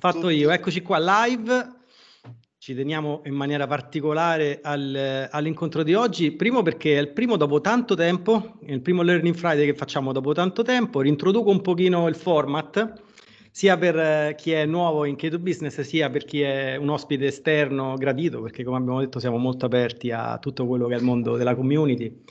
Fatto io, eccoci qua live. Ci teniamo in maniera particolare al, all'incontro di oggi. Primo perché è il primo dopo tanto tempo, è il primo Learning Friday che facciamo dopo tanto tempo. Rintroduco un pochino il format, sia per eh, chi è nuovo in k Business, sia per chi è un ospite esterno gradito, perché come abbiamo detto siamo molto aperti a tutto quello che è il mondo della community.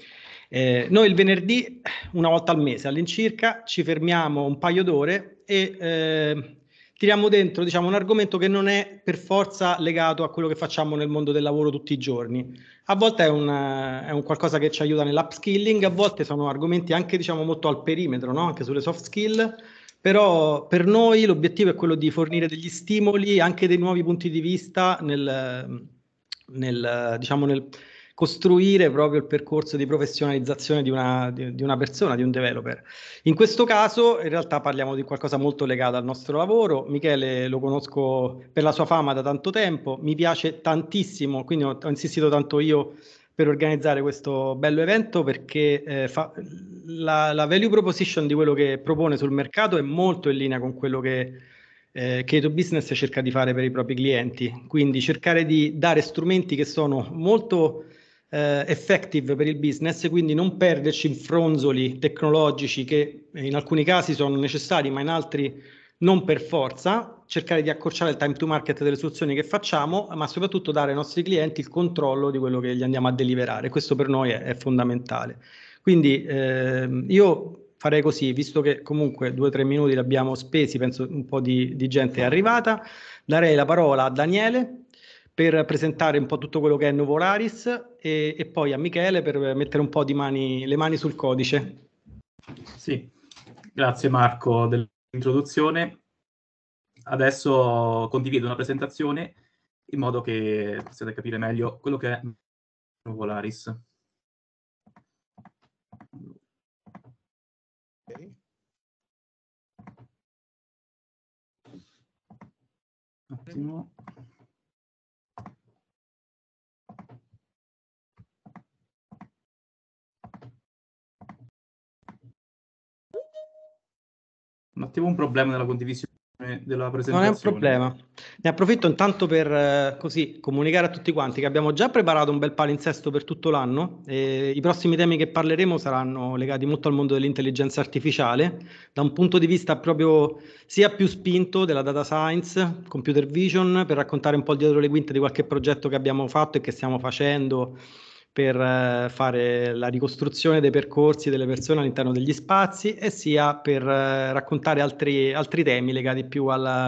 Eh, noi il venerdì, una volta al mese all'incirca, ci fermiamo un paio d'ore e eh, tiriamo dentro diciamo, un argomento che non è per forza legato a quello che facciamo nel mondo del lavoro tutti i giorni. A volte è un, eh, è un qualcosa che ci aiuta nell'upskilling, a volte sono argomenti anche diciamo, molto al perimetro, no? anche sulle soft skill, però per noi l'obiettivo è quello di fornire degli stimoli, anche dei nuovi punti di vista nel, nel, diciamo, nel costruire proprio il percorso di professionalizzazione di una, di, di una persona, di un developer. In questo caso in realtà parliamo di qualcosa molto legato al nostro lavoro. Michele lo conosco per la sua fama da tanto tempo, mi piace tantissimo, quindi ho, ho insistito tanto io per organizzare questo bello evento perché eh, fa, la, la, value proposition di quello che propone sul mercato è molto in linea con quello che eh, Keto Business cerca di fare per i propri clienti, quindi cercare di dare strumenti che sono molto eh, effective per il business, quindi non perderci in fronzoli tecnologici che in alcuni casi sono necessari, ma in altri non per forza, cercare di accorciare il time to market delle soluzioni che facciamo, ma soprattutto dare ai nostri clienti il controllo di quello che gli andiamo a deliberare. Questo per noi è, è fondamentale. Quindi eh, io farei così, visto che comunque due o tre minuti l'abbiamo spesi, penso un po' di, di gente è arrivata, darei la parola a Daniele per presentare un po' tutto quello che è Nuvolaris e, e, poi a Michele per mettere un po' di mani, le mani sul codice. Sì, grazie Marco dell'introduzione. Adesso condivido una presentazione in modo che possiate capire meglio quello che è Nuvolaris. Un attimo. un attimo un problema nella condivisione della presentazione. Non è un problema. Ne approfitto intanto per eh, così comunicare a tutti quanti che abbiamo già preparato un bel palinsesto per tutto l'anno. E I prossimi temi che parleremo saranno legati molto al mondo dell'intelligenza artificiale, da un punto di vista proprio sia più spinto della data science, computer vision, per raccontare un po' dietro le quinte di qualche progetto che abbiamo fatto e che stiamo facendo per eh, fare la ricostruzione dei percorsi delle persone all'interno degli spazi e sia per eh, raccontare altri, altri temi legati più alla,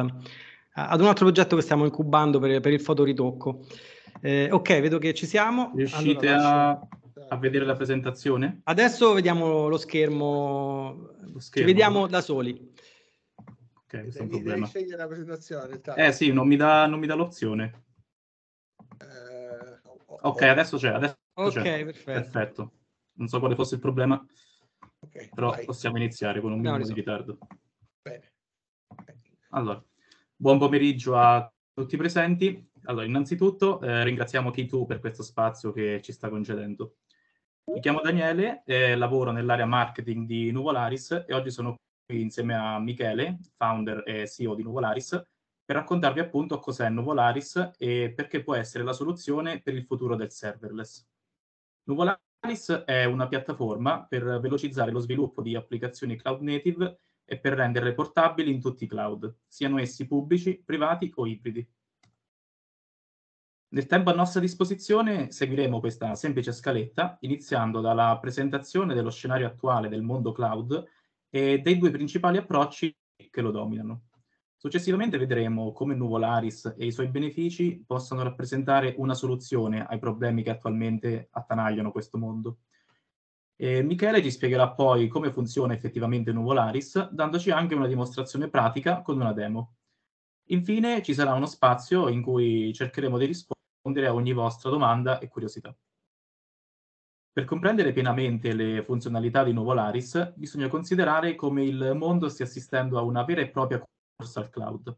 ad un altro progetto che stiamo incubando per, per il fotoritocco. Eh, ok, vedo che ci siamo. Riuscite allora, a, a, vedere la presentazione? Adesso vediamo lo schermo, lo schermo. ci vediamo da soli. Ok, questo è un problema. Devi scegliere la presentazione. Tanto. Eh sì, non mi dà, non mi dà l'opzione. Eh, ok, adesso c'è, adesso Ok, cioè, perfetto. perfetto. Non so quale fosse il problema, okay, però vai. possiamo iniziare con un minuto di ritardo. Bene. Allora, buon pomeriggio a tutti i presenti. Allora, innanzitutto eh, ringraziamo Kitu per questo spazio che ci sta concedendo. Mi chiamo Daniele, eh, lavoro nell'area marketing di Nuvolaris e oggi sono qui insieme a Michele, founder e CEO di Nuvolaris, per raccontarvi appunto cos'è Nuvolaris e perché può essere la soluzione per il futuro del serverless. Nuvolaris è una piattaforma per velocizzare lo sviluppo di applicazioni cloud native e per renderle portabili in tutti i cloud, siano essi pubblici, privati o ibridi. Nel tempo a nostra disposizione seguiremo questa semplice scaletta, iniziando dalla presentazione dello scenario attuale del mondo cloud e dei due principali approcci che lo dominano. Successivamente vedremo come Nuvolaris e i suoi benefici possano rappresentare una soluzione ai problemi che attualmente attanagliano questo mondo. E Michele ci spiegherà poi come funziona effettivamente Nuvolaris, dandoci anche una dimostrazione pratica con una demo. Infine ci sarà uno spazio in cui cercheremo di rispondere a ogni vostra domanda e curiosità. Per comprendere pienamente le funzionalità di Nuvolaris, bisogna considerare come il mondo stia assistendo a una vera e propria al cloud.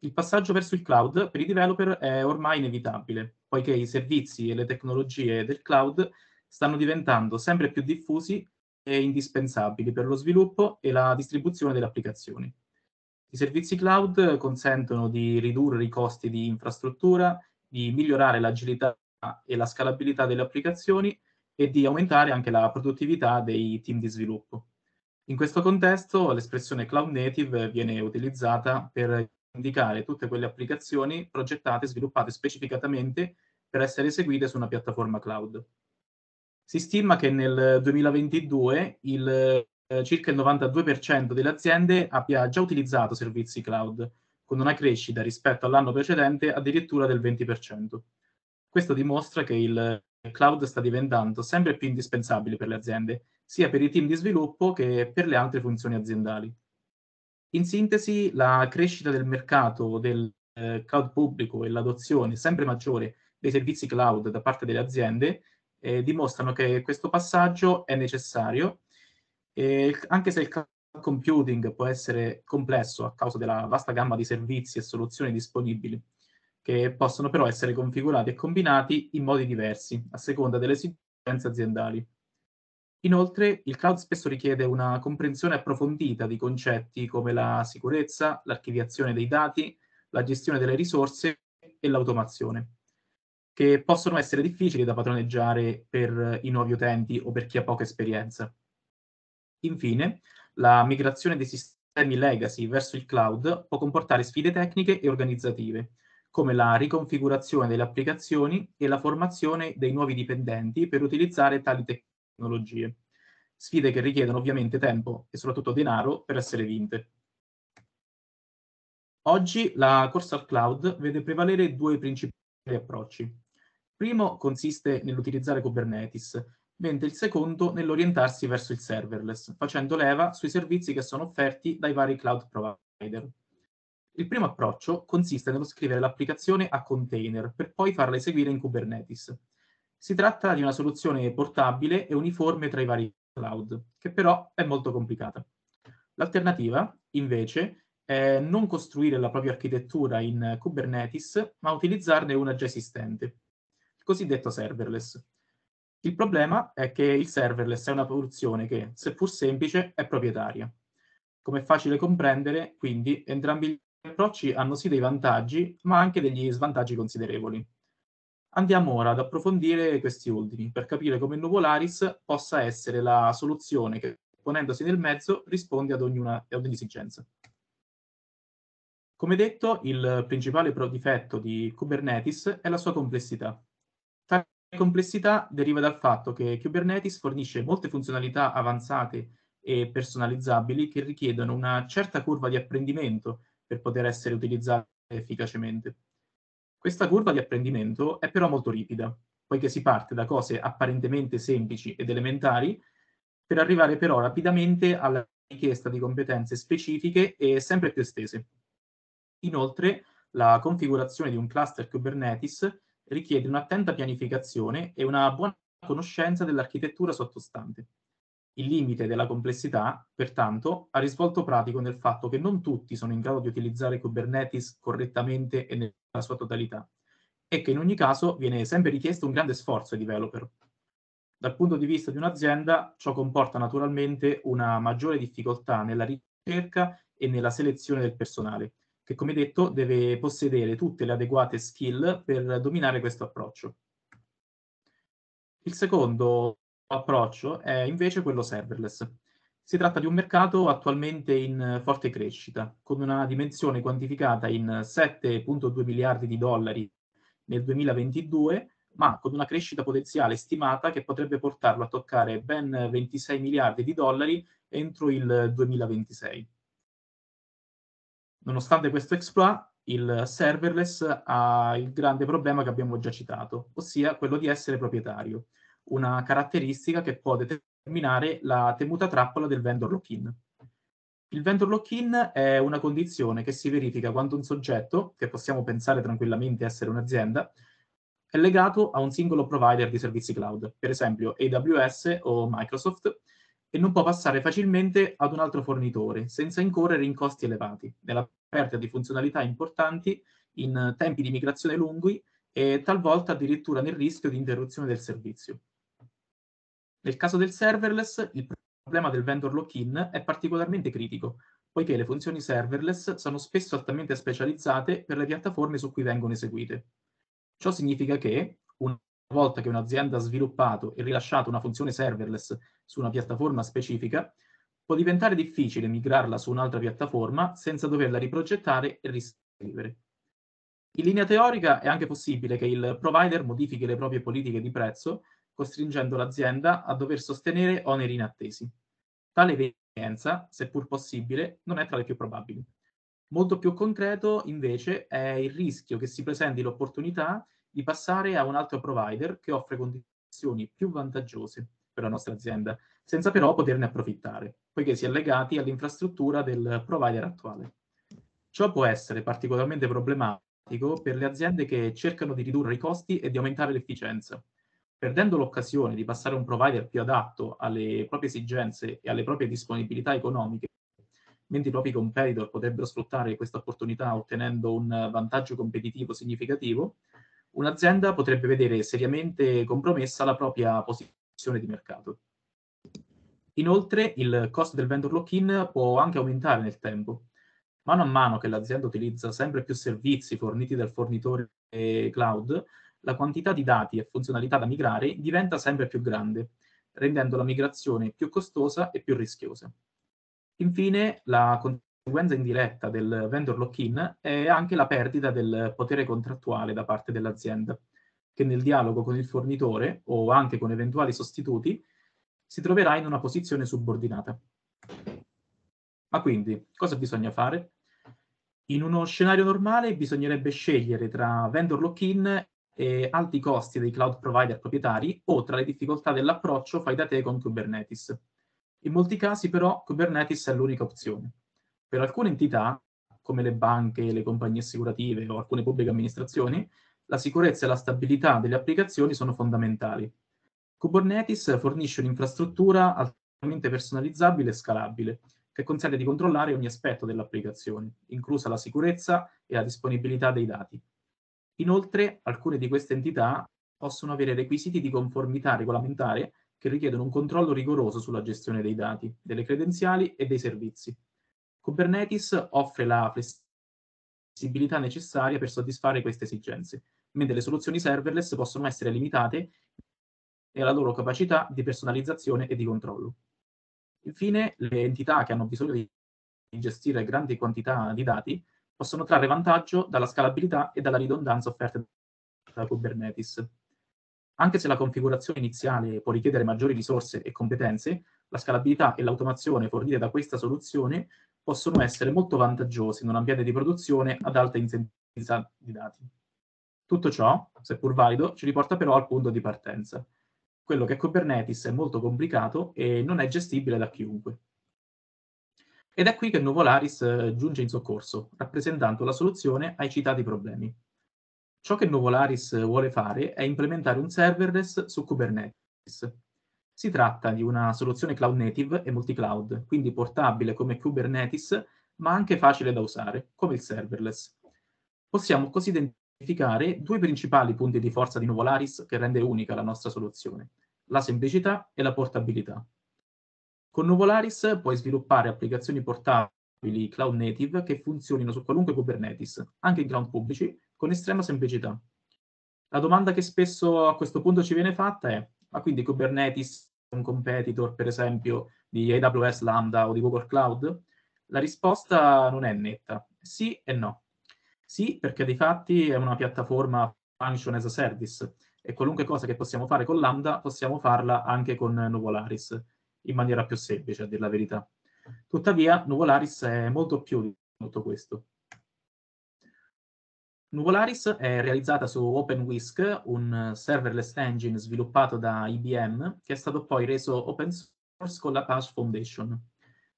Il passaggio verso il cloud per i developer è ormai inevitabile, poiché i servizi e le tecnologie del cloud stanno diventando sempre più diffusi e indispensabili per lo sviluppo e la distribuzione delle applicazioni. I servizi cloud consentono di ridurre i costi di infrastruttura, di migliorare l'agilità e la scalabilità delle applicazioni e di aumentare anche la produttività dei team di sviluppo. In questo contesto l'espressione cloud native viene utilizzata per indicare tutte quelle applicazioni progettate e sviluppate specificatamente per essere eseguite su una piattaforma cloud. Si stima che nel 2022 il, eh, circa il 92% delle aziende abbia già utilizzato servizi cloud, con una crescita rispetto all'anno precedente addirittura del 20%. Questo dimostra che il cloud sta diventando sempre più indispensabile per le aziende sia per i team di sviluppo che per le altre funzioni aziendali. In sintesi, la crescita del mercato del eh, cloud pubblico e l'adozione sempre maggiore dei servizi cloud da parte delle aziende eh, dimostrano che questo passaggio è necessario, eh, anche se il cloud computing può essere complesso a causa della vasta gamma di servizi e soluzioni disponibili, che possono però essere configurati e combinati in modi diversi, a seconda delle esigenze aziendali. Inoltre, il cloud spesso richiede una comprensione approfondita di concetti come la sicurezza, l'archiviazione dei dati, la gestione delle risorse e l'automazione, che possono essere difficili da padroneggiare per eh, i nuovi utenti o per chi ha poca esperienza. Infine, la migrazione dei sistemi legacy verso il cloud può comportare sfide tecniche e organizzative, come la riconfigurazione delle applicazioni e la formazione dei nuovi dipendenti per utilizzare tali tecnologie tecnologie. Sfide che richiedono ovviamente tempo e soprattutto denaro per essere vinte. Oggi la corsa al cloud vede prevalere due principali approcci. Il primo consiste nell'utilizzare Kubernetes, mentre il secondo nell'orientarsi verso il serverless, facendo leva sui servizi che sono offerti dai vari cloud provider. Il primo approccio consiste nello scrivere l'applicazione a container per poi farla eseguire in Kubernetes. Si tratta di una soluzione portabile e uniforme tra i vari cloud, che però è molto complicata. L'alternativa, invece, è non costruire la propria architettura in Kubernetes, ma utilizzarne una già esistente, il cosiddetto serverless. Il problema è che il serverless è una soluzione che, seppur semplice, è proprietaria. Come è facile comprendere, quindi, entrambi gli approcci hanno sì dei vantaggi, ma anche degli svantaggi considerevoli. Andiamo ora ad approfondire questi ultimi per capire come Nuvolaris possa essere la soluzione che, ponendosi nel mezzo, risponde ad, ognuna, ad ogni esigenza. Come detto, il principale difetto di Kubernetes è la sua complessità. Tale complessità deriva dal fatto che Kubernetes fornisce molte funzionalità avanzate e personalizzabili che richiedono una certa curva di apprendimento per poter essere utilizzate efficacemente. Questa curva di apprendimento è però molto ripida, poiché si parte da cose apparentemente semplici ed elementari per arrivare però rapidamente alla richiesta di competenze specifiche e sempre più estese. Inoltre, la configurazione di un cluster Kubernetes richiede un'attenta pianificazione e una buona conoscenza dell'architettura sottostante. Il limite della complessità, pertanto, ha risvolto pratico nel fatto che non tutti sono in grado di utilizzare Kubernetes correttamente e nella sua totalità, e che in ogni caso viene sempre richiesto un grande sforzo ai developer. Dal punto di vista di un'azienda, ciò comporta naturalmente una maggiore difficoltà nella ricerca e nella selezione del personale, che come detto deve possedere tutte le adeguate skill per dominare questo approccio. Il secondo approccio è invece quello serverless. Si tratta di un mercato attualmente in forte crescita, con una dimensione quantificata in 7.2 miliardi di dollari nel 2022, ma con una crescita potenziale stimata che potrebbe portarlo a toccare ben 26 miliardi di dollari entro il 2026. Nonostante questo exploit, il serverless ha il grande problema che abbiamo già citato, ossia quello di essere proprietario una caratteristica che può determinare la temuta trappola del vendor lock-in. Il vendor lock-in è una condizione che si verifica quando un soggetto, che possiamo pensare tranquillamente essere un'azienda, è legato a un singolo provider di servizi cloud, per esempio AWS o Microsoft, e non può passare facilmente ad un altro fornitore senza incorrere in costi elevati, nella perdita di funzionalità importanti, in tempi di migrazione lunghi e talvolta addirittura nel rischio di interruzione del servizio. Nel caso del serverless, il problema del vendor lock-in è particolarmente critico, poiché le funzioni serverless sono spesso altamente specializzate per le piattaforme su cui vengono eseguite. Ciò significa che, una volta che un'azienda ha sviluppato e rilasciato una funzione serverless su una piattaforma specifica, può diventare difficile migrarla su un'altra piattaforma senza doverla riprogettare e riscrivere. In linea teorica è anche possibile che il provider modifichi le proprie politiche di prezzo costringendo l'azienda a dover sostenere oneri inattesi. Tale evidenza, seppur possibile, non è tra le più probabili. Molto più concreto, invece, è il rischio che si presenti l'opportunità di passare a un altro provider che offre condizioni più vantaggiose per la nostra azienda, senza però poterne approfittare, poiché si è legati all'infrastruttura del provider attuale. Ciò può essere particolarmente problematico per le aziende che cercano di ridurre i costi e di aumentare l'efficienza, perdendo l'occasione di passare a un provider più adatto alle proprie esigenze e alle proprie disponibilità economiche, mentre i propri competitor potrebbero sfruttare questa opportunità ottenendo un vantaggio competitivo significativo, un'azienda potrebbe vedere seriamente compromessa la propria posizione di mercato. Inoltre, il costo del vendor lock-in può anche aumentare nel tempo. Mano a mano che l'azienda utilizza sempre più servizi forniti dal fornitore cloud, la quantità di dati e funzionalità da migrare diventa sempre più grande, rendendo la migrazione più costosa e più rischiosa. Infine, la conseguenza indiretta del vendor lock-in è anche la perdita del potere contrattuale da parte dell'azienda, che nel dialogo con il fornitore o anche con eventuali sostituti si troverà in una posizione subordinata. Ma quindi, cosa bisogna fare? In uno scenario normale bisognerebbe scegliere tra vendor lock-in eh, alti costi dei cloud provider proprietari o tra le difficoltà dell'approccio fai da te con Kubernetes. In molti casi però Kubernetes è l'unica opzione. Per alcune entità, come le banche, le compagnie assicurative o alcune pubbliche amministrazioni, la sicurezza e la stabilità delle applicazioni sono fondamentali. Kubernetes fornisce un'infrastruttura altamente personalizzabile e scalabile, che consente di controllare ogni aspetto dell'applicazione, inclusa la sicurezza e la disponibilità dei dati. Inoltre, alcune di queste entità possono avere requisiti di conformità regolamentare che richiedono un controllo rigoroso sulla gestione dei dati, delle credenziali e dei servizi. Kubernetes offre la flessibilità necessaria per soddisfare queste esigenze, mentre le soluzioni serverless possono essere limitate nella loro capacità di personalizzazione e di controllo. Infine, le entità che hanno bisogno di gestire grandi quantità di dati possono trarre vantaggio dalla scalabilità e dalla ridondanza offerte da Kubernetes. Anche se la configurazione iniziale può richiedere maggiori risorse e competenze, la scalabilità e l'automazione fornite da questa soluzione possono essere molto vantaggiose in un ambiente di produzione ad alta intensità di dati. Tutto ciò, seppur valido, ci riporta però al punto di partenza. Quello che è Kubernetes è molto complicato e non è gestibile da chiunque. Ed è qui che Nuvolaris eh, giunge in soccorso, rappresentando la soluzione ai citati problemi. Ciò che Nuvolaris eh, vuole fare è implementare un serverless su Kubernetes. Si tratta di una soluzione cloud native e multi-cloud, quindi portabile come Kubernetes, ma anche facile da usare, come il serverless. Possiamo così identificare due principali punti di forza di Nuvolaris che rende unica la nostra soluzione, la semplicità e la portabilità. Con Nuvolaris puoi sviluppare applicazioni portabili cloud native che funzionino su qualunque Kubernetes, anche in cloud pubblici, con estrema semplicità. La domanda che spesso a questo punto ci viene fatta è, ma quindi Kubernetes è un competitor, per esempio, di AWS Lambda o di Google Cloud? La risposta non è netta, sì e no. Sì, perché di fatti è una piattaforma function as a service e qualunque cosa che possiamo fare con Lambda possiamo farla anche con Nuvolaris in maniera più semplice, a dire la verità. Tuttavia, Nuvolaris è molto più di tutto questo. Nuvolaris è realizzata su OpenWhisk, un serverless engine sviluppato da IBM, che è stato poi reso open source con la Apache Foundation.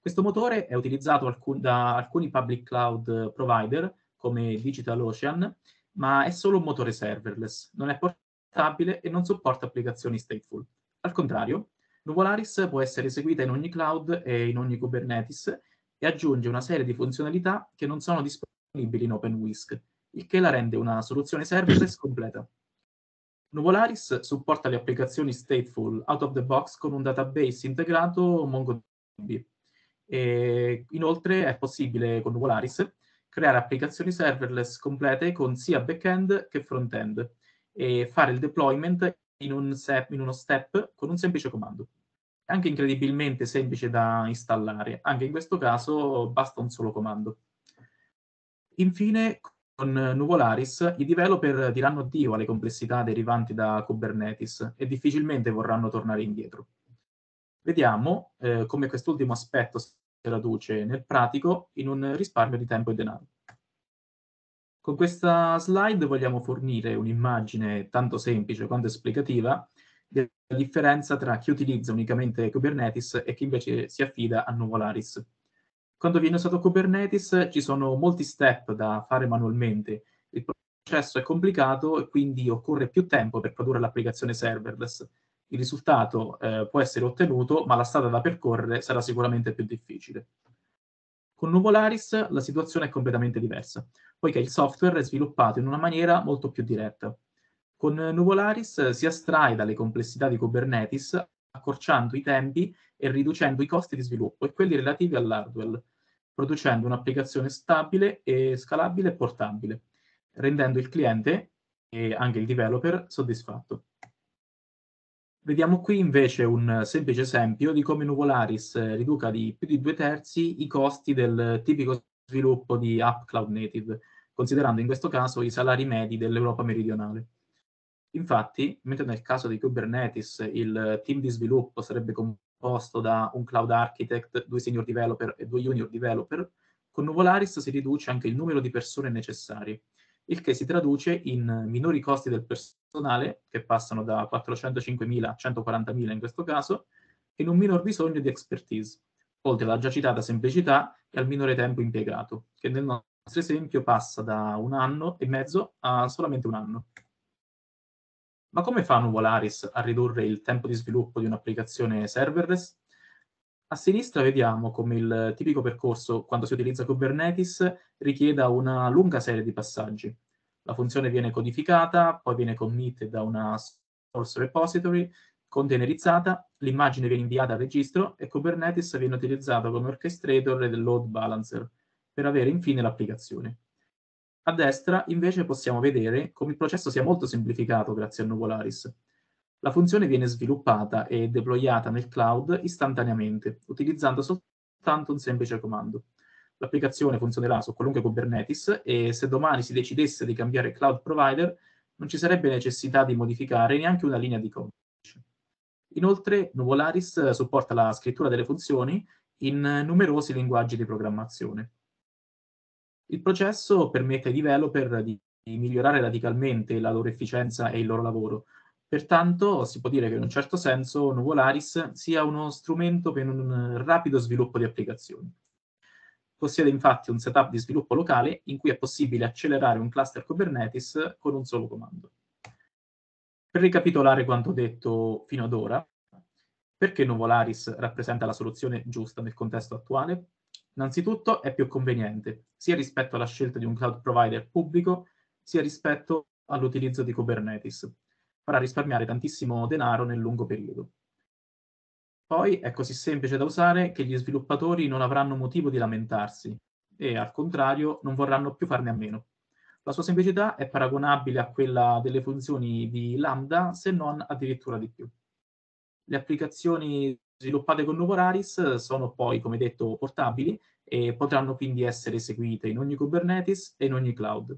Questo motore è utilizzato alcun, da alcuni public cloud provider, come DigitalOcean, ma è solo un motore serverless, non è portabile e non supporta applicazioni stateful. Al contrario, Nuvolaris può essere eseguita in ogni cloud e in ogni Kubernetes e aggiunge una serie di funzionalità che non sono disponibili in OpenWhisk, il che la rende una soluzione serverless completa. Nuvolaris supporta le applicazioni stateful out of the box con un database integrato MongoDB. E inoltre è possibile con Nuvolaris creare applicazioni serverless complete con sia back-end che front-end e fare il deployment in, un se- in uno step con un semplice comando anche incredibilmente semplice da installare. Anche in questo caso basta un solo comando. Infine, con Nuvolaris, i developer diranno addio alle complessità derivanti da Kubernetes e difficilmente vorranno tornare indietro. Vediamo eh, come quest'ultimo aspetto si traduce nel pratico in un risparmio di tempo e denaro. Con questa slide vogliamo fornire un'immagine tanto semplice quanto esplicativa la differenza tra chi utilizza unicamente Kubernetes e chi invece si affida a Nuvolaris. Quando viene usato Kubernetes ci sono molti step da fare manualmente, il processo è complicato e quindi occorre più tempo per produrre l'applicazione serverless. Il risultato eh, può essere ottenuto, ma la strada da percorrere sarà sicuramente più difficile. Con Nuvolaris la situazione è completamente diversa, poiché il software è sviluppato in una maniera molto più diretta con Nuvolaris si astrae dalle complessità di Kubernetes accorciando i tempi e riducendo i costi di sviluppo e quelli relativi all'hardware, producendo un'applicazione stabile e scalabile e portabile, rendendo il cliente e anche il developer soddisfatto. Vediamo qui invece un semplice esempio di come Nuvolaris riduca di più di due terzi i costi del tipico sviluppo di app cloud native, considerando in questo caso i salari medi dell'Europa meridionale. Infatti, mentre nel caso di Kubernetes il team di sviluppo sarebbe composto da un cloud architect, due senior developer e due junior developer, con Nuvolaris si riduce anche il numero di persone necessarie, il che si traduce in minori costi del personale, che passano da 405.000 a 140.000 in questo caso, e in un minor bisogno di expertise, oltre alla già citata semplicità e al minore tempo impiegato, che nel nostro esempio passa da un anno e mezzo a solamente un anno. Ma come fa Nuvolaris a ridurre il tempo di sviluppo di un'applicazione serverless? A sinistra vediamo come il tipico percorso quando si utilizza Kubernetes richieda una lunga serie di passaggi. La funzione viene codificata, poi viene commit da una source repository, containerizzata, l'immagine viene inviata al registro e Kubernetes viene utilizzato come orchestrator del load balancer per avere infine l'applicazione. A destra invece possiamo vedere come il processo sia molto semplificato grazie a Nuvolaris. La funzione viene sviluppata e deployata nel cloud istantaneamente, utilizzando soltanto un semplice comando. L'applicazione funzionerà su qualunque Kubernetes e se domani si decidesse di cambiare cloud provider, non ci sarebbe necessità di modificare neanche una linea di codice. Inoltre, Nuvolaris supporta la scrittura delle funzioni in numerosi linguaggi di programmazione. Il processo permette ai developer di, di migliorare radicalmente la loro efficienza e il loro lavoro. Pertanto si può dire che in un certo senso Nuvolaris sia uno strumento per un rapido sviluppo di applicazioni. Possiede infatti un setup di sviluppo locale in cui è possibile accelerare un cluster Kubernetes con un solo comando. Per ricapitolare quanto detto fino ad ora, perché Nuvolaris rappresenta la soluzione giusta nel contesto attuale? Innanzitutto è più conveniente, sia rispetto alla scelta di un cloud provider pubblico, sia rispetto all'utilizzo di Kubernetes. Farà risparmiare tantissimo denaro nel lungo periodo. Poi è così semplice da usare che gli sviluppatori non avranno motivo di lamentarsi e, al contrario, non vorranno più farne a meno. La sua semplicità è paragonabile a quella delle funzioni di Lambda, se non addirittura di più. Le applicazioni sviluppate con Nuvolaris sono poi, come detto, portabili e potranno quindi essere eseguite in ogni Kubernetes e in ogni cloud.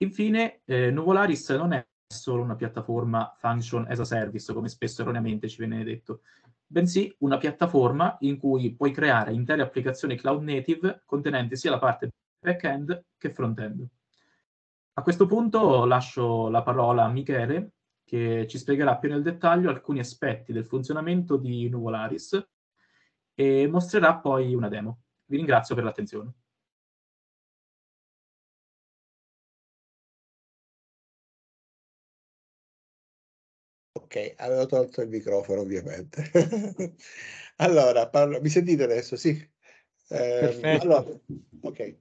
Infine, eh, Novolaris non è solo una piattaforma function as a service, come spesso erroneamente ci viene detto, bensì una piattaforma in cui puoi creare intere applicazioni cloud native contenenti sia la parte back-end che front-end. A questo punto lascio la parola a Michele che ci spiegherà più nel dettaglio alcuni aspetti del funzionamento di Nuvolaris e mostrerà poi una demo. Vi ringrazio per l'attenzione. Ok, avevo tolto il microfono ovviamente. allora, parlo... mi sentite adesso? Sì. Eh, allora, ok.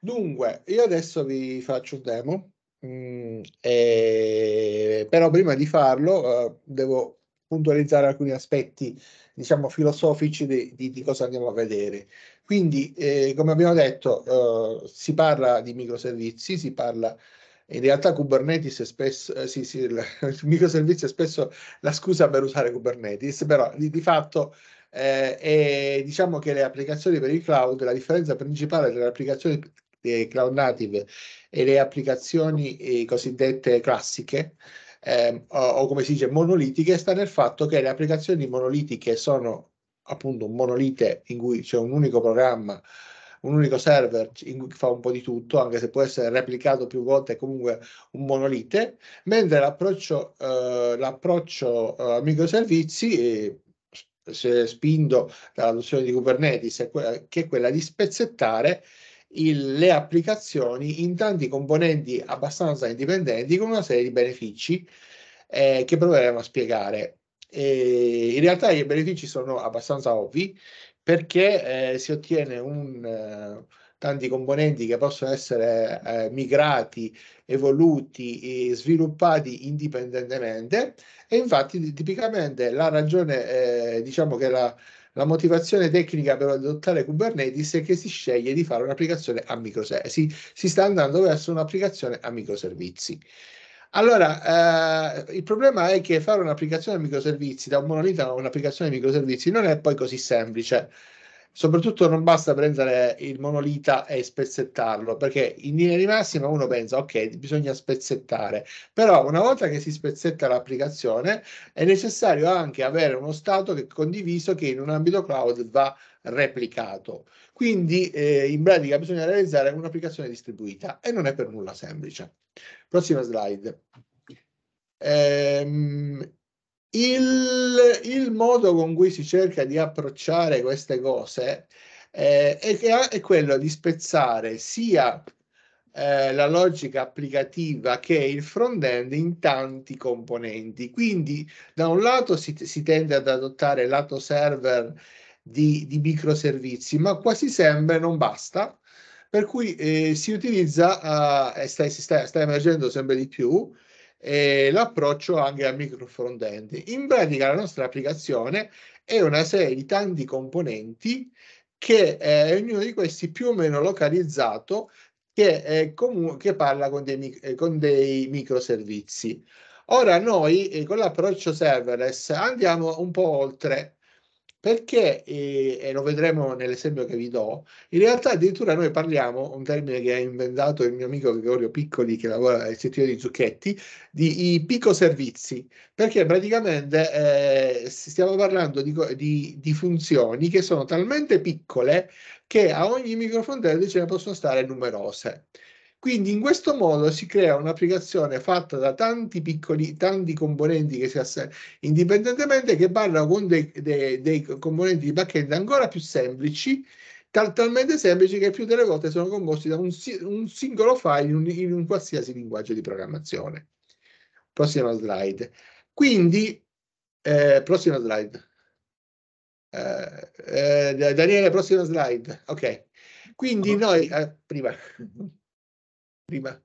Dunque, io adesso vi faccio un demo Mm. eh, però prima di farlo eh, devo puntualizzare alcuni aspetti diciamo filosofici di, di, di cosa andiamo a vedere quindi eh, come abbiamo detto eh, si parla di microservizi si parla in realtà Kubernetes è spesso, eh, sì, sì, il, il microservizio è spesso la scusa per usare Kubernetes, però di, di fatto eh, è, diciamo che le applicazioni per il cloud, la differenza principale tra le applicazioni eh, cloud native e le applicazioni eh, cosiddette classiche, eh, o, o, come si dice monolitiche, sta nel fatto che le applicazioni monolitiche sono appunto un monolite in cui c'è un unico programma, un unico server in cui fa un po' di tutto, anche se può essere replicato più volte, è comunque un monolite, mentre l'approccio, eh, l'approccio eh, a microservizi eh, spinto dall'adozione di Kubernetes, che è quella di spezzettare il, le applicazioni in tanti componenti abbastanza indipendenti con una serie di benefici eh, che proveremo a spiegare. E in realtà i benefici sono abbastanza ovvi perché eh, si ottiene un, eh, tanti componenti che possono essere eh, migrati, evoluti e sviluppati indipendentemente e infatti tipicamente la ragione eh, diciamo che la la motivazione tecnica per adottare Kubernetes è che si sceglie di fare un'applicazione a microservizi, si, si sta andando verso un'applicazione a microservizi. Allora, eh, il problema è che fare un'applicazione a microservizi da un monolito a un'applicazione a microservizi non è poi così semplice soprattutto non basta prendere il monolita e spezzettarlo, perché in linea di massima uno pensa, ok, bisogna spezzettare, però una volta che si spezzetta l'applicazione è necessario anche avere uno stato che è condiviso che in un ambito cloud va replicato. Quindi eh, in pratica bisogna realizzare un'applicazione distribuita e non è per nulla semplice. Prossima slide. Ehm, il, il, modo con cui si cerca di approcciare queste cose eh, è, è, quello di spezzare sia eh, la logica applicativa che il front-end in tanti componenti. Quindi da un lato si, si tende ad adottare lato server di, di, microservizi, ma quasi sempre non basta, per cui eh, si utilizza, eh, e sta, sta, sta emergendo sempre di più, e l'approccio anche al micro front end. In pratica la nostra applicazione è una serie di tanti componenti che eh, ognuno di questi più o meno localizzato che, eh, che parla con dei, eh, con dei microservizi. Ora noi eh, con l'approccio serverless andiamo un po' oltre perché, eh, e lo vedremo nell'esempio che vi do, in realtà addirittura noi parliamo, un termine che ha inventato il mio amico Gregorio Piccoli, che lavora settore di Zucchetti, di i picoservizi, perché praticamente eh, stiamo parlando di, di, di funzioni che sono talmente piccole che a ogni microfondelli ce ne possono stare numerose. Quindi in questo modo si crea un'applicazione fatta da tanti piccoli, tanti componenti che si assemblano indipendentemente, che parlano con dei, dei, dei componenti di backend ancora più semplici, tal, talmente semplici che più delle volte sono composti da un, un singolo file in un, in un qualsiasi linguaggio di programmazione. Prossima slide. Quindi, eh, prossima slide. Eh, eh, Daniele, prossima slide. Ok. Quindi noi... Eh, prima. prima.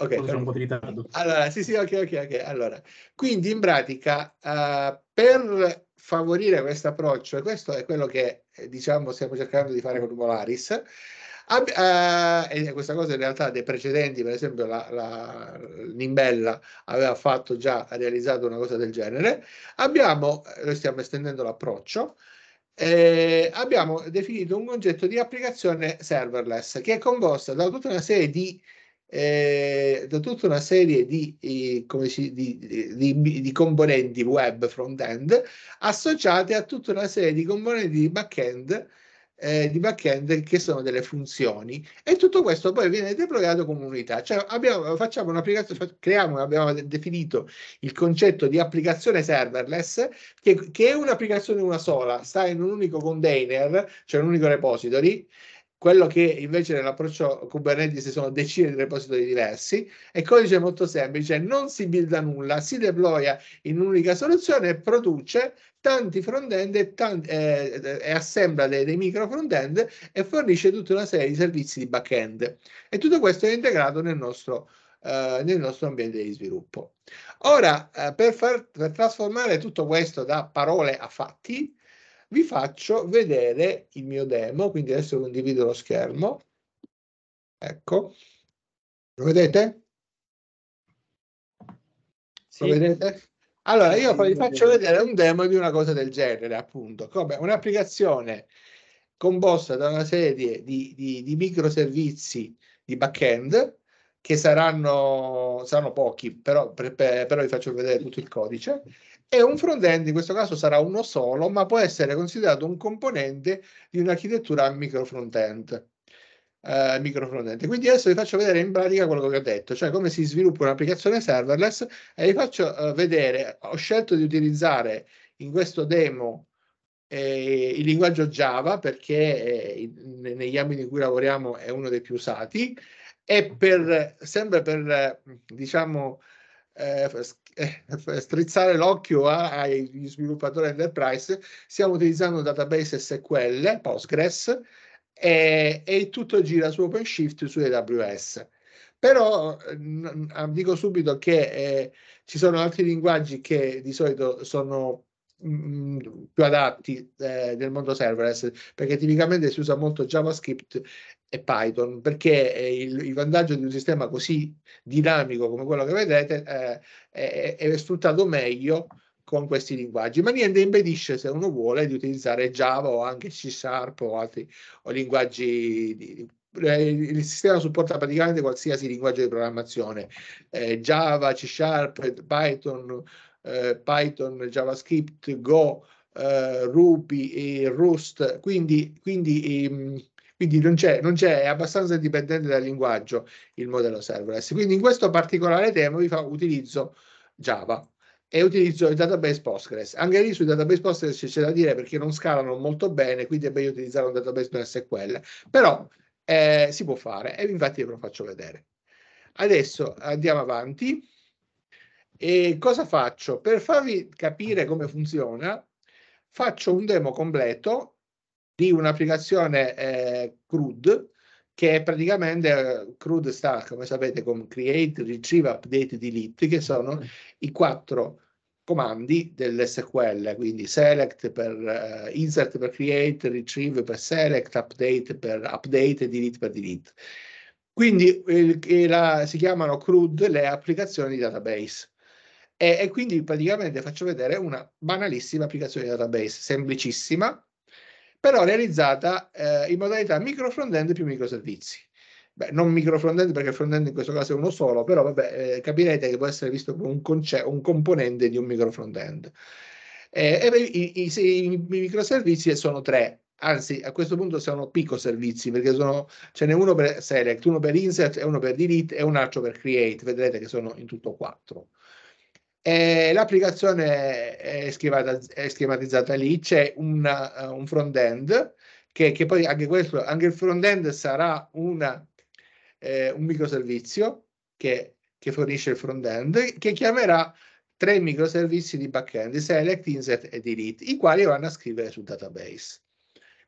Ok, sono un po' di ritardo. Allora, sì, sì, ok, ok, ok. Allora, quindi in pratica uh, per favorire questo approccio, e questo è quello che eh, diciamo stiamo cercando di fare con Volaris, Ab- uh, e questa cosa in realtà dei precedenti, per esempio la, la, Nimbella aveva fatto già, ha realizzato una cosa del genere, abbiamo, noi stiamo estendendo l'approccio, eh, abbiamo definito un concetto di applicazione serverless che è composta da tutta una serie di eh, da tutta una serie di, eh, si, di, di, di, componenti web front-end associate a tutta una serie di componenti di back-end eh, di backend che sono delle funzioni e tutto questo poi viene deployato come unità. Cioè abbiamo, facciamo un'applicazione, creiamo, abbiamo definito il concetto di applicazione serverless che, che è un'applicazione una sola, sta in un unico container, cioè un unico repository quello che invece nell'approccio Kubernetes sono decine di repository diversi e il codice è molto semplice, non si builda nulla, si deploya in un'unica soluzione e produce tanti front-end e, tanti, eh, eh, e assembla dei, dei, micro front-end e fornisce tutta una serie di servizi di back-end. E tutto questo è integrato nel nostro, eh, nel nostro ambiente di sviluppo. Ora, eh, per, far, per trasformare tutto questo da parole a fatti, vi faccio vedere il mio demo, quindi adesso condivido lo schermo. Ecco, lo vedete? Sì. Lo vedete? Allora, io vi faccio vedere un demo di una cosa del genere, appunto, come un'applicazione composta da una serie di, di, di microservizi di back-end, che saranno, saranno pochi, però, per, per, però vi faccio vedere tutto il codice, e un front-end in questo caso sarà uno solo, ma può essere considerato un componente di un'architettura micro front-end. Eh, micro front Quindi adesso vi faccio vedere in pratica quello che ho detto, cioè come si sviluppa un'applicazione serverless e vi faccio eh, vedere, ho scelto di utilizzare in questo demo eh, il linguaggio Java perché eh, in, negli ambiti in cui lavoriamo è uno dei più usati e per, sempre per diciamo eh, eh, strizzare l'occhio agli sviluppatori enterprise, stiamo utilizzando database SQL, Postgres, e, e tutto gira su OpenShift su AWS. Però ah, dico subito che eh, ci sono altri linguaggi che di solito sono mh, mm, mm, più adatti eh, nel mondo serverless perché tipicamente si usa molto JavaScript e Python, perché eh, il, il, vantaggio di un sistema così dinamico come quello che vedete eh, è, è, sfruttato meglio con questi linguaggi, ma niente impedisce se uno vuole di utilizzare Java o anche C Sharp o altri o linguaggi di, eh, il sistema supporta praticamente qualsiasi linguaggio di programmazione, eh, Java, C Sharp, Python, eh, Python, JavaScript, Go, eh, Ruby, Rust, quindi, quindi ehm, quindi non c'è, non c'è, è abbastanza dipendente dal linguaggio il modello serverless. Quindi in questo particolare tema fa, utilizzo Java e utilizzo il database Postgres. Anche lì sui database Postgres c'è da dire perché non scalano molto bene, quindi è meglio utilizzare un database per SQL, però eh, si può fare e infatti ve lo faccio vedere. Adesso andiamo avanti. E cosa faccio? Per farvi capire come funziona, faccio un demo completo di un'applicazione eh, CRUD che praticamente eh, CRUD sta, come sapete, con Create, Retrieve, Update, Delete, che sono mm. i quattro comandi dell'SQL, quindi select per uh, insert per create, retrieve per select, update per update e delete per delete. Quindi il, la, si chiamano CRUD le applicazioni di database. E, e, quindi praticamente faccio vedere una banalissima applicazione di database, semplicissima, però realizzata eh, in modalità micro frontend più microservizi. Beh, non micro frontend perché il frontend in questo caso è uno solo, però vabbè, eh, capirete che può essere visto come un, conce- un componente di un micro frontend. end Eh, i, i, i, i microservizi sono tre, anzi a questo punto sono picco servizi perché sono, ce n'è uno per select, uno per insert, uno per delete e un altro per create, vedrete che sono in tutto quattro. E l'applicazione è, è, schematizzata lì, c'è una, un eh, front-end che, che, poi anche questo, anche il front-end sarà una, eh, un microservizio che, che fornisce il front-end che chiamerà tre microservizi di back-end, select, insert e delete, i quali vanno a scrivere sul database.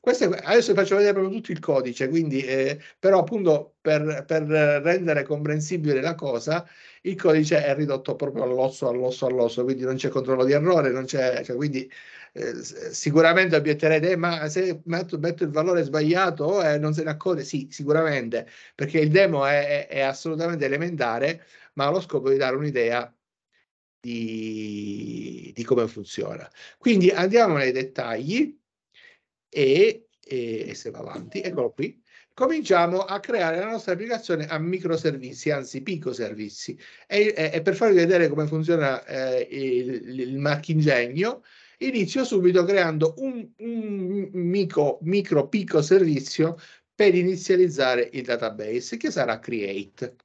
Questo è, adesso vi faccio vedere proprio tutto il codice, quindi, eh, però appunto per, per, rendere comprensibile la cosa, il codice è ridotto proprio all'osso, all'osso, all'osso, quindi non c'è controllo di errore, non c'è, cioè, quindi eh, sicuramente obietterete, eh, ma se metto, metto, il valore sbagliato eh, non se ne accorge, sì, sicuramente, perché il demo è, è, è assolutamente elementare, ma ha lo scopo di dare un'idea di, di come funziona. Quindi andiamo nei dettagli e, e, e se va avanti, eccolo qui, cominciamo a creare la nostra applicazione a microservizi, anzi picoservizi. E, e, e per farvi vedere come funziona eh, il, il marchingegno, inizio subito creando un, un micro, micro pico servizio per inizializzare il database, che sarà create.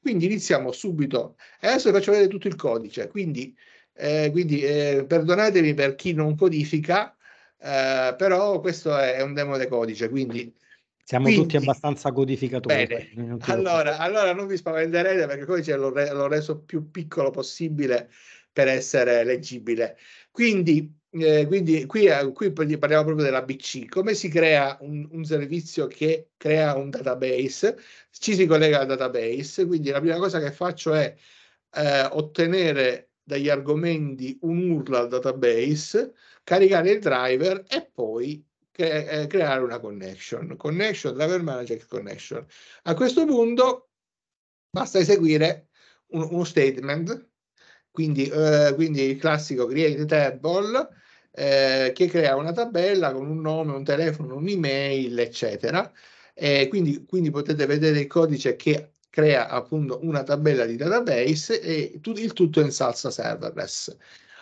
Quindi iniziamo subito. adesso vi faccio vedere tutto il codice, quindi, eh, quindi eh, perdonatevi per chi non codifica, eh, però questo è un demo de codice, quindi... Siamo quindi, tutti abbastanza codificatori. Bene, eh, allora, allora, non vi spaventerete perché il codice l'ho, re, l'ho reso più piccolo possibile per essere leggibile. Quindi eh, quindi qui, eh, qui, parliamo proprio della BC, come si crea un, un, servizio che crea un database, ci si collega al database, quindi la prima cosa che faccio è eh, ottenere dagli argomenti un URL al database, caricare il driver e poi cre- eh, creare una connection, connection, driver manager connection. A questo punto basta eseguire un, uno statement, quindi, eh, quindi il classico create table, eh, che crea una tabella con un nome, un telefono, un'email, eccetera. Eh, quindi, quindi, potete vedere il codice che crea appunto una tabella di database e tu, il tutto in salsa serverless.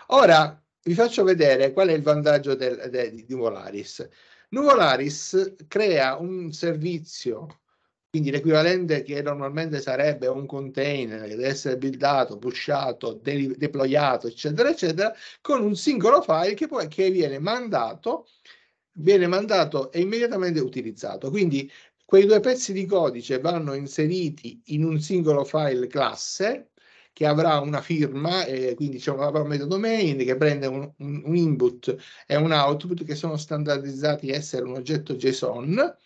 Ora, vi faccio vedere qual è il vantaggio del, de, di Nuvolaris. Nuvolaris crea un servizio, quindi l'equivalente che normalmente sarebbe un container che deve essere buildato, pushato, de deployato, eccetera, eccetera, con un singolo file che poi che viene mandato, viene mandato e immediatamente utilizzato. Quindi quei due pezzi di codice vanno inseriti in un singolo file classe che avrà una firma, eh, quindi diciamo, avrà un metodo main che prende un, un, input e un output che sono standardizzati essere un oggetto JSON.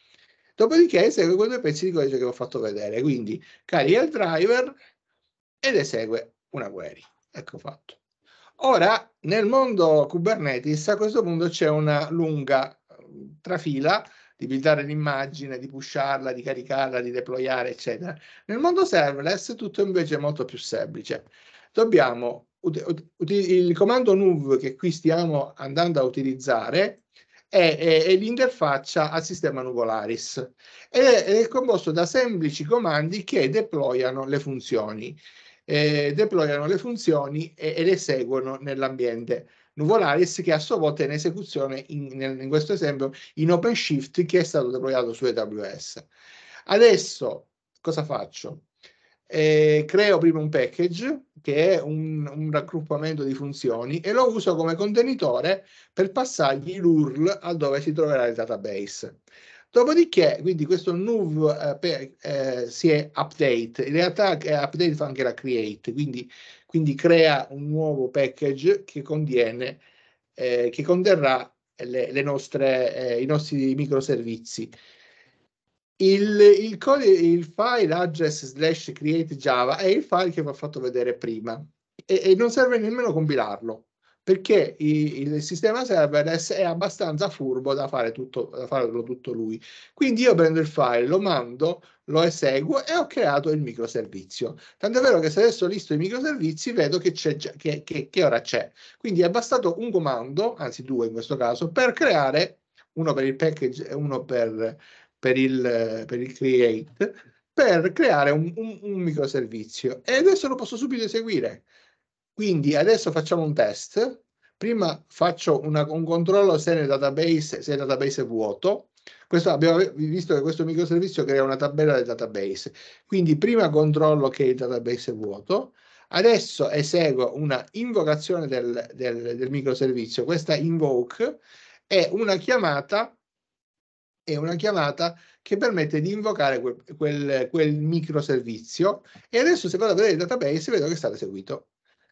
Dopodiché esegue quei due pezzi di codice che ho fatto vedere, quindi carica il driver ed esegue una query. Ecco fatto. Ora, nel mondo Kubernetes, a questo punto c'è una lunga eh, trafila di buildare l'immagine, di pusharla, di caricarla, di deployare, eccetera. Nel mondo serverless tutto invece è molto più semplice. Dobbiamo il comando NUV che qui stiamo andando a utilizzare è, è, è l'interfaccia al sistema Nuvolaris ed è, è, composto da semplici comandi che deployano le funzioni, eh, deployano le funzioni e, e le seguono nell'ambiente Nuvolaris che a sua volta è in esecuzione in, in questo esempio in OpenShift che è stato deployato su AWS. Adesso cosa faccio? Eh, creo prima un package che è un, un, raggruppamento di funzioni e lo uso come contenitore per passargli l'URL a dove si troverà il database. Dopodiché, quindi questo nuv eh, eh, si è update, in realtà eh, update fa anche la create, quindi quindi crea un nuovo package che contiene, eh, che conterrà le, le nostre, eh, i nostri microservizi. Il, il, code, il file address slash create java è il file che vi ho fatto vedere prima e, e non serve nemmeno compilarlo perché il, sistema serverless è abbastanza furbo da, fare tutto, da farlo tutto lui. Quindi io prendo il file, lo mando, lo eseguo e ho creato il microservizio. Tant'è vero che se adesso listo i microservizi vedo che, già, che, che, che ora c'è. Quindi è bastato un comando, anzi due in questo caso, per creare uno per il package e uno per, per, il, per il create, per creare un, un, un microservizio. E adesso lo posso subito eseguire. Quindi adesso facciamo un test. Prima faccio una, un controllo se nel database, se il database è vuoto. Questo, abbiamo visto che questo microservizio crea una tabella del database. Quindi prima controllo che il database è vuoto. Adesso eseguo una invocazione del, del, del microservizio. Questa invoke è una chiamata, è una chiamata che permette di invocare quel, quel, quel microservizio. E adesso se vado a vedere il database vedo che è stato eseguito.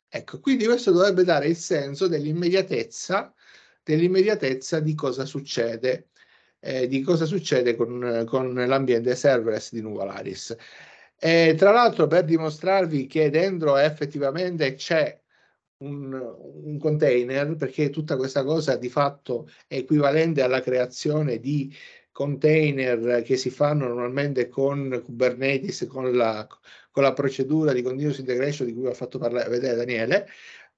Ecco, quindi questo dovrebbe dare il senso dell'immediatezza, dell'immediatezza di cosa succede, eh, di cosa succede con, con l'ambiente serverless di Nuvolaris. E tra l'altro per dimostrarvi che dentro effettivamente c'è un, un, container, perché tutta questa cosa di fatto è equivalente alla creazione di container che si fanno normalmente con Kubernetes, con la, con la procedura di continuous integration di cui ha fatto parlare, vedere Daniele,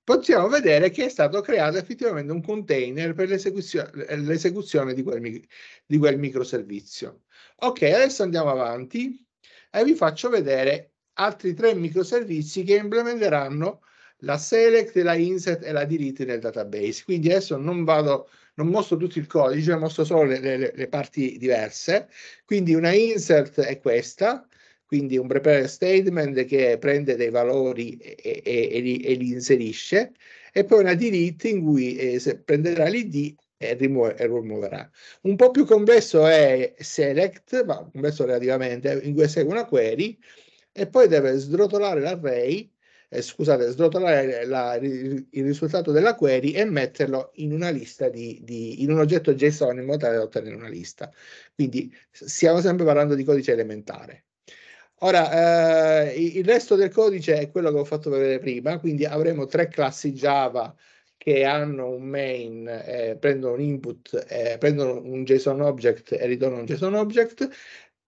possiamo vedere che è stato creato effettivamente un container per l'esecuzione di, di quel, microservizio. Ok, adesso andiamo avanti e vi faccio vedere altri tre microservizi che implementeranno la select, la insert e la delete nel database. Quindi adesso non vado, non mostro tutto il codice, mostro solo le, le, le parti diverse. Quindi una insert è questa, quindi un prepare statement che prende dei valori e, e, e, li, e li, inserisce, e poi una delete in cui eh, prenderà l'id e, rimuo- e rimuoverà. Un po' più complesso è select, ma complesso relativamente, eh, in cui segue una query, e poi deve srotolare l'array eh, scusate, srotolare la, il risultato della query e metterlo in una lista di, di, in un oggetto JSON in modo tale da ottenere una lista. Quindi stiamo sempre parlando di codice elementare. Ora, eh, il resto del codice è quello che ho fatto vedere prima, quindi avremo tre classi Java che hanno un main, eh, prendono un input, eh, prendono un JSON object e ritornano un JSON object.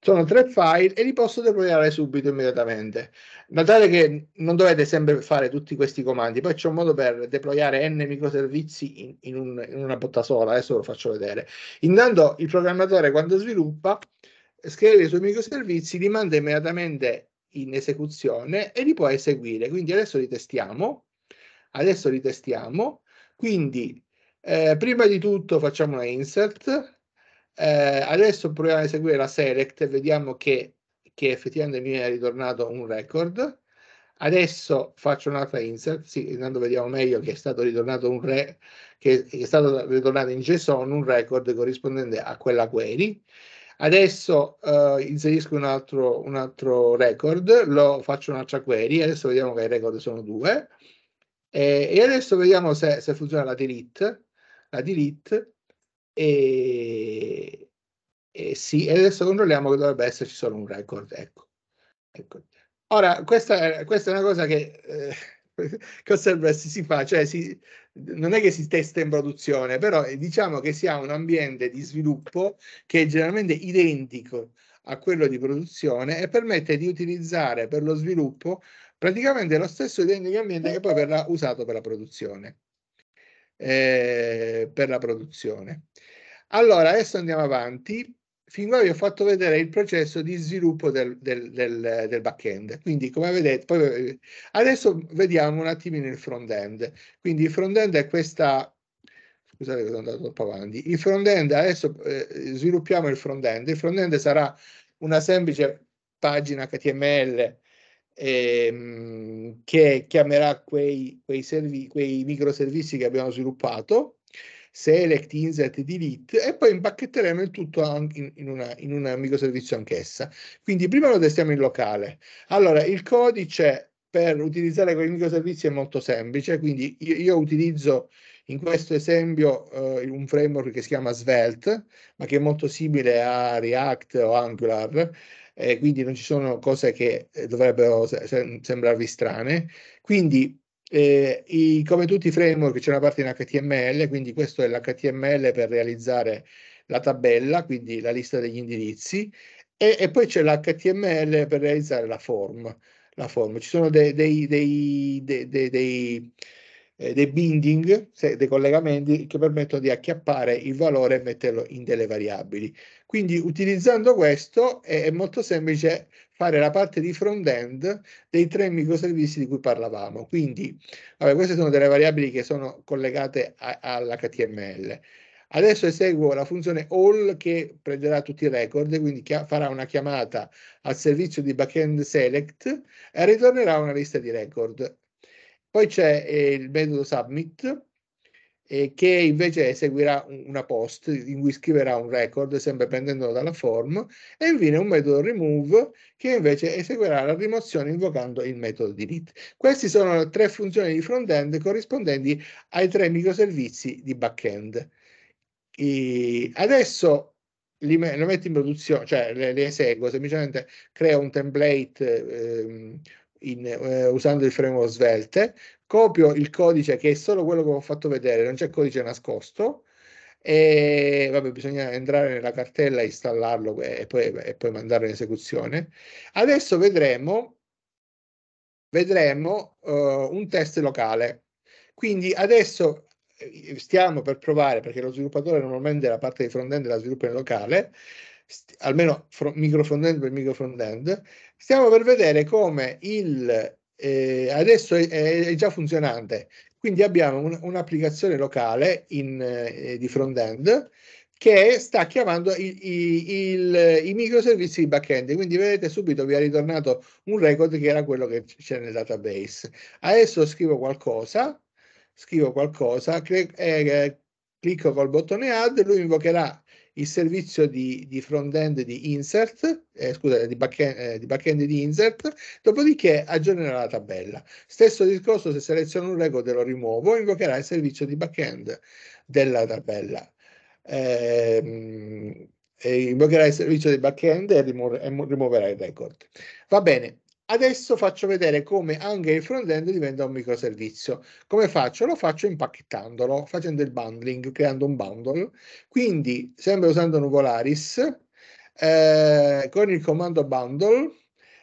Sono tre file e li posso deployare subito, immediatamente. Notate che non dovete sempre fare tutti questi comandi, poi c'è un modo per deployare n microservizi in, in, un, in una botta sola, adesso ve lo faccio vedere. Intanto il programmatore quando sviluppa scrivere i suoi microservizi, li manda immediatamente in esecuzione e li può eseguire. Quindi adesso li testiamo. Adesso li testiamo. Quindi eh, prima di tutto facciamo una insert. Eh, adesso proviamo a eseguire la select e vediamo che, che effettivamente mi è ritornato un record. Adesso faccio un'altra insert, sì, intanto vediamo meglio che è stato ritornato un re, che è stato ritornato in JSON un record corrispondente a quella query. Adesso eh, inserisco un altro, un altro record, lo, faccio un'altra query, adesso vediamo che i record sono due. E, e adesso vediamo se, se, funziona la delete. La delete e, e sì, e adesso controlliamo che dovrebbe esserci solo un record. Ecco. ecco. Ora, questa, questa, è una cosa che... Eh, cosa si fa? Cioè, si, non è che si testa in produzione, però eh, diciamo che si ha un ambiente di sviluppo che è generalmente identico a quello di produzione e permette di utilizzare per lo sviluppo praticamente lo stesso identico ambiente che poi verrà usato per la produzione. Eh, per la produzione. Allora, adesso andiamo avanti finora vi ho fatto vedere il processo di sviluppo del, del, del, del back-end. Quindi, come vedete, poi, adesso vediamo un attimino il front-end. Quindi il front-end è questa... Scusate che sono andato troppo avanti. Il front-end, adesso eh, sviluppiamo il front-end. Il front-end sarà una semplice pagina HTML ehm, che chiamerà quei, quei, servi, quei microservizi che abbiamo sviluppato select, insert, delete e poi impacchetteremo il tutto in, in, una, in un microservizio anch'essa. Quindi prima lo testiamo in locale. Allora, il codice per utilizzare quei microservizi è molto semplice, quindi io, io utilizzo in questo esempio eh, un framework che si chiama Svelte, ma che è molto simile a React o Angular, eh, quindi non ci sono cose che eh, dovrebbero se sembrarvi strane. Quindi eh, i, come tutti i framework c'è una parte in HTML, quindi questo è l'HTML per realizzare la tabella, quindi la lista degli indirizzi, e, e poi c'è l'HTML per realizzare la form. La form. Ci sono dei, dei, dei, dei eh, dei binding, dei collegamenti che permettono di acchiappare il valore e metterlo in delle variabili. Quindi utilizzando questo è, è molto semplice fare la parte di front-end dei tre microservizi di cui parlavamo. Quindi, vabbè, queste sono delle variabili che sono collegate all'HTML. Adesso eseguo la funzione all che prenderà tutti i record, quindi farà una chiamata al servizio di backend select e ritornerà una lista di record. Poi c'è eh, il metodo submit eh, che invece eseguirà una post in cui scriverà un record, sempre prendendolo dalla form, e infine un metodo remove che invece eseguirà la rimozione invocando il metodo delete. Queste sono le tre funzioni di front-end corrispondenti ai tre microservizi di back-end. E adesso li, li metto in produzione, cioè le, le eseguo, semplicemente creo un template eh, in, eh, usando il framework Svelte, copio il codice che è solo quello che ho fatto vedere, non c'è codice nascosto e vabbè, bisogna entrare nella cartella, installarlo e poi, e poi mandarlo in esecuzione. Adesso vedremo, vedremo uh, un test locale. Quindi adesso eh, stiamo per provare, perché lo sviluppatore normalmente la parte di front-end la sviluppa in locale, almeno micro front-end per micro front-end, stiamo per vedere come il eh, adesso è, è, già funzionante. Quindi abbiamo un, un'applicazione locale in, eh, di front-end che sta chiamando il, il, il, i microservizi di back-end. Quindi vedete subito vi è ritornato un record che era quello che c'è nel database. Adesso scrivo qualcosa, scrivo qualcosa, cre- eh, clicco col bottone add, lui invocherà il servizio di, di front-end di insert, eh, scusa, di back-end, eh, di back-end di insert, dopodiché aggiornerà la tabella. Stesso discorso, se seleziono un record e lo rimuovo, invocherà il servizio di back-end della tabella. Eh, invocherà il servizio di back-end e, rimu- e rimuoverà il record. Va bene, Adesso faccio vedere come anche il front-end diventa un microservizio. Come faccio? Lo faccio impacchettandolo, facendo il bundling, creando un bundle. Quindi, sempre usando Nuvolaris, eh, con il comando bundle,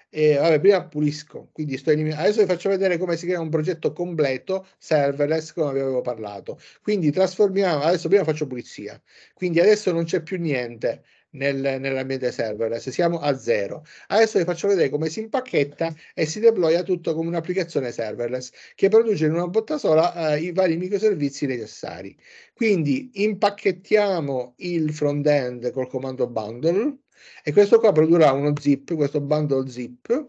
eh, vabbè, prima pulisco, quindi sto eliminando. Adesso vi faccio vedere come si crea un progetto completo serverless, come vi avevo parlato. Quindi trasformiamo, adesso prima faccio pulizia, quindi adesso non c'è più niente nel, nell'ambiente serverless, siamo a zero. Adesso vi faccio vedere come si impacchetta e si deploya tutto come un'applicazione serverless che produce in una botta sola eh, i vari microservizi necessari. Quindi impacchettiamo il front-end col comando bundle e questo qua produrrà uno zip, questo bundle zip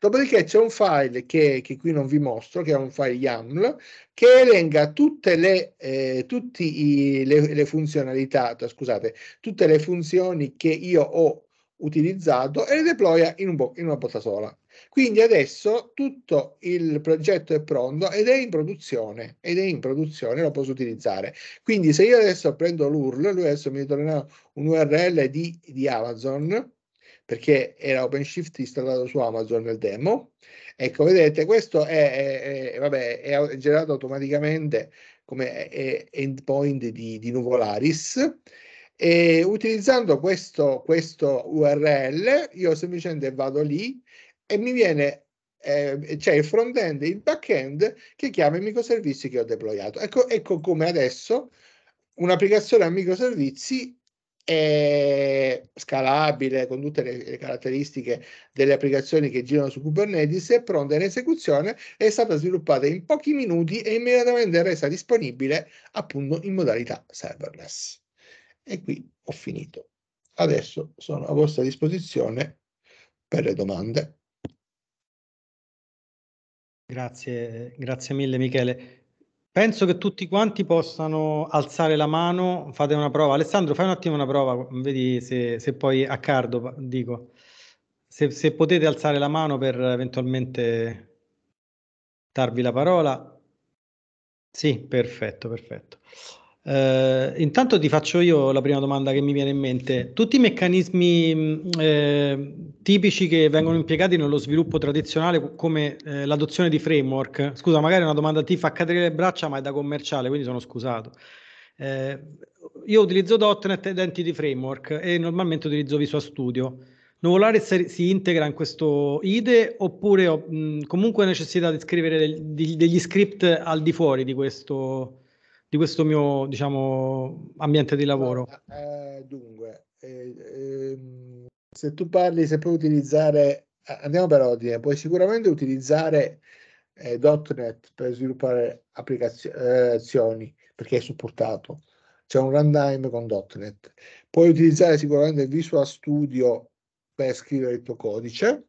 Dopodiché c'è un file che, che, qui non vi mostro, che è un file YAML, che elenca tutte le, eh, i, le, le funzionalità, scusate, tutte le funzioni che io ho utilizzato e le deploya in, un in una botta sola. Quindi adesso tutto il progetto è pronto ed è in produzione, ed è in produzione, lo posso utilizzare. Quindi se io adesso prendo l'URL, lui adesso mi ritornerà un URL di, di Amazon, perché era OpenShift installato su Amazon nel demo. Ecco, vedete, questo è, è, è, vabbè, è generato automaticamente come endpoint di, di Nuvolaris. E utilizzando questo, questo URL, io semplicemente vado lì e mi viene ehm, c'è il front-end e il back-end che chiama i microservizi che ho deployato. Ecco, ecco come adesso un'applicazione a microservizi è scalabile con tutte le, le, caratteristiche delle applicazioni che girano su Kubernetes, è pronta in esecuzione, è stata sviluppata in pochi minuti e immediatamente resa disponibile appunto in modalità serverless. E qui ho finito. Adesso sono a vostra disposizione per le domande. Grazie, grazie mille Michele. Penso che tutti quanti possano alzare la mano, fate una prova. Alessandro, fai un attimo una prova, vedi se, se poi a Cardo dico. Se, se, potete alzare la mano per eventualmente darvi la parola. Sì, perfetto, perfetto. Eh, intanto ti faccio io la prima domanda che mi viene in mente. Tutti i meccanismi mm, eh, tipici che vengono impiegati nello sviluppo tradizionale, come eh, l'adozione di framework, scusa, magari una domanda ti fa cadere le braccia, ma è da commerciale, quindi sono scusato. Eh, io utilizzo .NET Identity Framework e normalmente utilizzo Visual Studio. Novolaris si integra in questo IDE oppure ho mh, mm, comunque necessità di scrivere del, degli script al di fuori di questo? di questo mio diciamo, ambiente di lavoro? Eh, dunque, eh, eh, se tu parli, se puoi utilizzare, andiamo per ordine, puoi sicuramente utilizzare eh, .NET per sviluppare applicazioni eh, perché è supportato. C'è un runtime con .NET. Puoi utilizzare sicuramente Visual Studio per scrivere il tuo codice.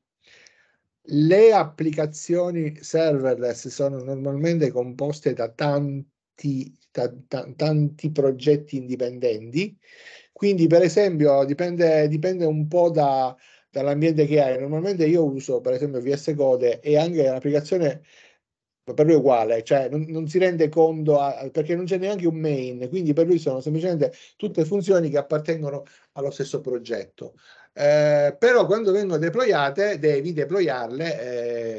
Le applicazioni serverless sono normalmente composte da tanti tanti progetti indipendenti. Quindi, per esempio, dipende, dipende un po' da, dall'ambiente che hai. Normalmente io uso, per esempio, VS Code e anche un'applicazione per lui è uguale, cioè non, non si rende conto a, perché non c'è neanche un main, quindi per lui sono semplicemente tutte funzioni che appartengono allo stesso progetto eh, però quando vengono deployate devi deployarle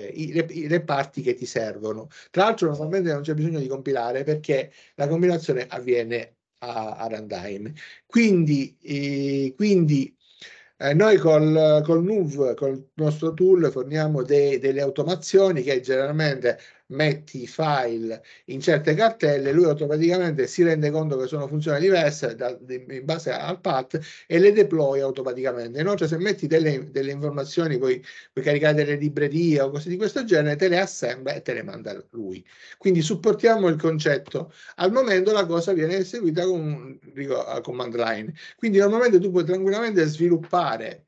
eh, i, le, le, parti che ti servono. Tra l'altro normalmente non c'è bisogno di compilare perché la compilazione avviene a, a runtime. Quindi, eh, quindi noi col, col NUV, col nostro tool, forniamo de, delle automazioni che generalmente metti i file in certe cartelle, lui automaticamente si rende conto che sono funzioni diverse da, di, in base al path e le deploy automaticamente. Inoltre, cioè, se metti delle, delle informazioni, puoi, puoi, caricare delle librerie o cose di questo genere, te le assembla e te le manda lui. Quindi supportiamo il concetto. Al momento la cosa viene eseguita con, dico, command line. Quindi normalmente tu puoi tranquillamente sviluppare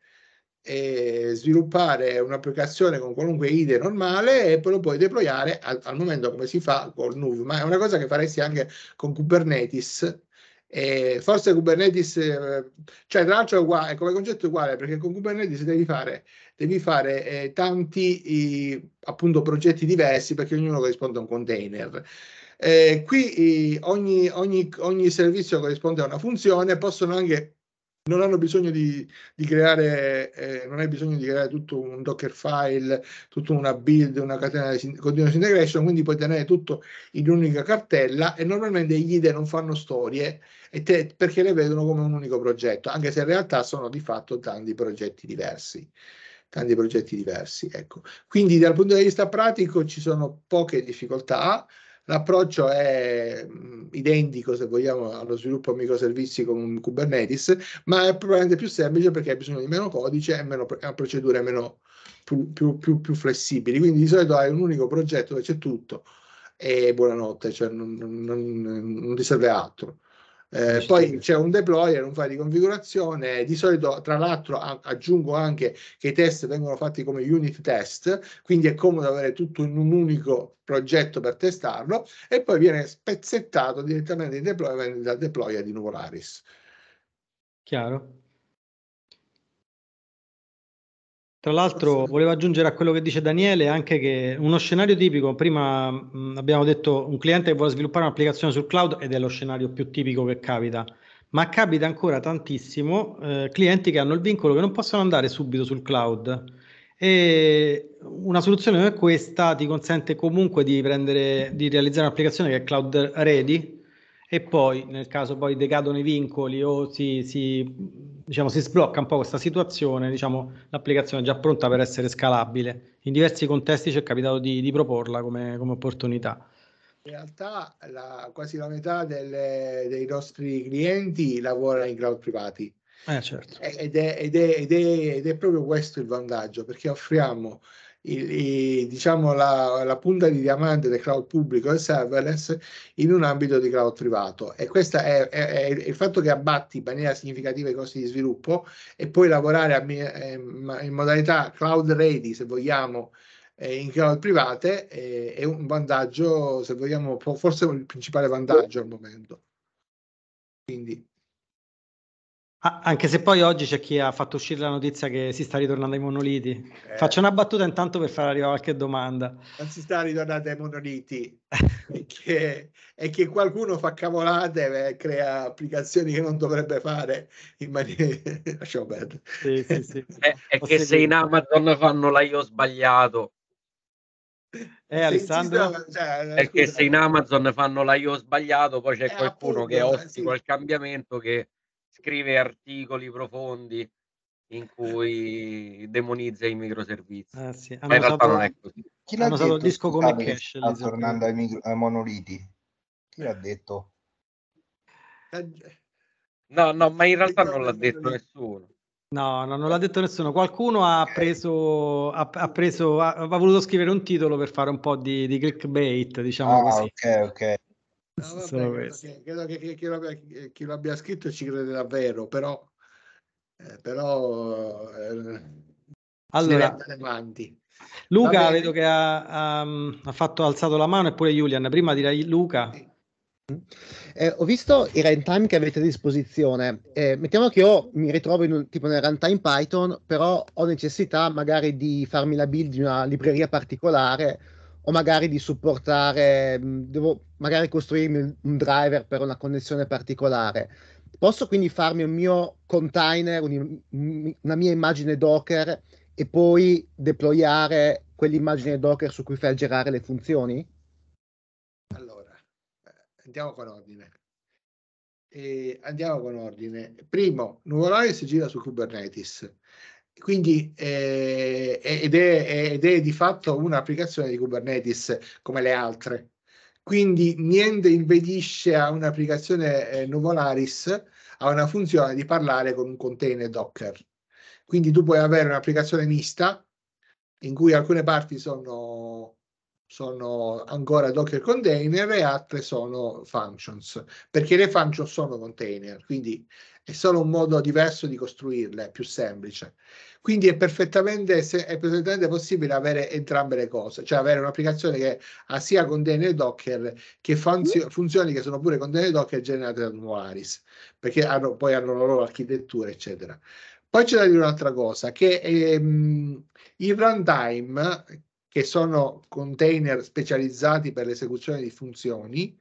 sviluppare un'applicazione con qualunque IDE normale e poi lo puoi deployare al, al momento come si fa con NUV, ma è una cosa che faresti anche con Kubernetes. E forse Kubernetes, eh, cioè tra l'altro è, uguale, come concetto uguale perché con Kubernetes devi fare, devi fare eh, tanti eh, appunto progetti diversi perché ognuno corrisponde a un container. Eh, qui ogni, ogni, ogni servizio corrisponde a una funzione, possono anche non hanno bisogno di, di creare, eh, non hai bisogno di creare tutto un Dockerfile, tutta una build, una catena di continuous integration, quindi puoi tenere tutto in un'unica cartella e normalmente gli idee non fanno storie te, perché le vedono come un unico progetto, anche se in realtà sono di fatto tanti progetti diversi. Tanti progetti diversi, ecco. Quindi dal punto di vista pratico ci sono poche difficoltà, L'approccio è mm, identico, se vogliamo, allo sviluppo microservizi con Kubernetes, ma è probabilmente più semplice perché hai bisogno di meno codice e meno procedure meno, più, più, più, più flessibili. Quindi di solito hai un unico progetto dove c'è tutto e buonanotte, cioè non, non, non, non ti serve altro. Eh, poi c'è un deployer, un file di configurazione. Di solito, tra l'altro, a- aggiungo anche che i test vengono fatti come unit test, quindi è comodo avere tutto in un unico progetto per testarlo e poi viene spezzettato direttamente in deployment dal deployer di Nuvolaris. Chiaro. Tra l'altro volevo aggiungere a quello che dice Daniele anche che uno scenario tipico, prima mh, mm, abbiamo detto un cliente che vuole sviluppare un'applicazione sul cloud ed è lo scenario più tipico che capita, ma capita ancora tantissimo eh, clienti che hanno il vincolo che non possono andare subito sul cloud e una soluzione come questa ti consente comunque di, prendere, di realizzare un'applicazione che è cloud ready e poi nel caso poi decadono i vincoli o si, si, diciamo, si sblocca un po' questa situazione, diciamo, l'applicazione è già pronta per essere scalabile. In diversi contesti ci è capitato di, di proporla come, come, opportunità. In realtà la, quasi la metà delle, dei nostri clienti lavora in cloud privati. Eh, certo. ed, è, ed, è, ed, è, ed, è, proprio questo il vantaggio, perché offriamo il, il, diciamo la, la, punta di diamante del cloud pubblico e serverless in un ambito di cloud privato. E questo è, è, è, il fatto che abbatti in maniera significativa i costi di sviluppo e poi lavorare a, ehm, in modalità cloud ready, se vogliamo, eh, in cloud private è un vantaggio, se vogliamo, forse il principale vantaggio al momento. Quindi anche se poi oggi c'è chi ha fatto uscire la notizia che si sta ritornando ai monoliti. Eh. Faccio una battuta intanto per far arrivare qualche domanda. Non si sta ritornando ai monoliti, è, che, è che qualcuno fa cavolate e crea applicazioni che non dovrebbe fare in maniera... Lasciamo perdere. Sì, sì, sì. Eh, è, è che se in Amazon fanno la io sbagliato. Eh, Alessandro? Sta, cioè, Perché eh, scusa. se in Amazon fanno la io sbagliato, poi c'è eh, qualcuno appunto, che ostica sì. al cambiamento che scrive articoli profondi in cui demonizza i microservizi. Ah, sì. Ma in realtà non è così. Chi l'ha detto? disco come ah, cash, tornando ai, micro... ai, monoliti. Chi l'ha detto? No, no, ma in realtà non l'ha detto nessuno. No, no, non l'ha detto nessuno. Qualcuno ha preso, ha, ha, preso, ha, ha voluto scrivere un titolo per fare un po' di, di clickbait, diciamo ah, così. Ok, ok. No, vabbè, credo, che, che, che, chi lo abbia scritto ci crede davvero, però, eh, però eh, allora, avanti. Luca vedo che ha, ha, fatto alzato la mano e pure Julian, prima direi Luca. Sì. Eh, ho visto i runtime che avete a disposizione. Eh, mettiamo che io mi ritrovo in un, tipo nel runtime Python, però ho necessità magari di farmi la build di una libreria particolare o magari di supportare, mm, devo magari costruirmi un driver per una connessione particolare. Posso quindi farmi un mio container, una mia immagine Docker e poi deployare quell'immagine Docker su cui fai girare le funzioni? Allora, eh, andiamo con ordine. E andiamo con ordine. Primo, Nuvolare si gira su Kubernetes. Quindi, eh, ed, è, ed, è, di fatto un'applicazione di Kubernetes come le altre. Quindi niente impedisce a un'applicazione eh, Novolaris, a una funzione, di parlare con un container Docker. Quindi tu puoi avere un'applicazione mista in cui alcune parti sono, sono ancora Docker container e altre sono functions, perché le functions sono container. Quindi è solo un modo diverso di costruirle, più semplice. Quindi è perfettamente, è perfettamente, possibile avere entrambe le cose, cioè avere un'applicazione che ha sia container Docker che funzio, mm. funzioni che sono pure container Docker generate da Nuaris, perché hanno, poi hanno la loro architettura, eccetera. Poi c'è da dire un'altra cosa, che ehm, i runtime, che sono container specializzati per l'esecuzione di funzioni,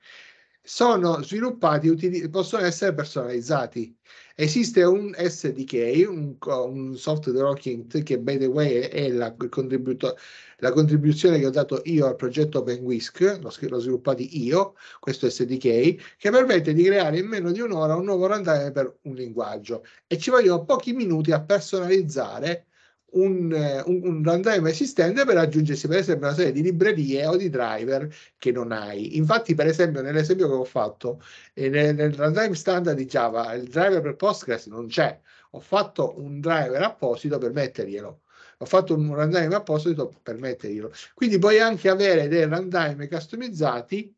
sono sviluppati, possono essere personalizzati. Esiste un SDK, un, un software development che by the way è la, la, contribuzione che ho dato io al progetto OpenWhisk, l'ho, l'ho sviluppato io, questo SDK, che permette di creare in meno di un'ora un nuovo runtime per un linguaggio e ci vogliono pochi minuti a personalizzare eh, un, un, un, runtime esistente per aggiungersi per esempio una serie di librerie o di driver che non hai. Infatti per esempio nell'esempio che ho fatto eh, nel, nel runtime standard di Java il driver per Postgres non c'è, ho fatto un driver apposito per metterglielo ho fatto un runtime apposito per metterglielo. Quindi puoi anche avere dei runtime customizzati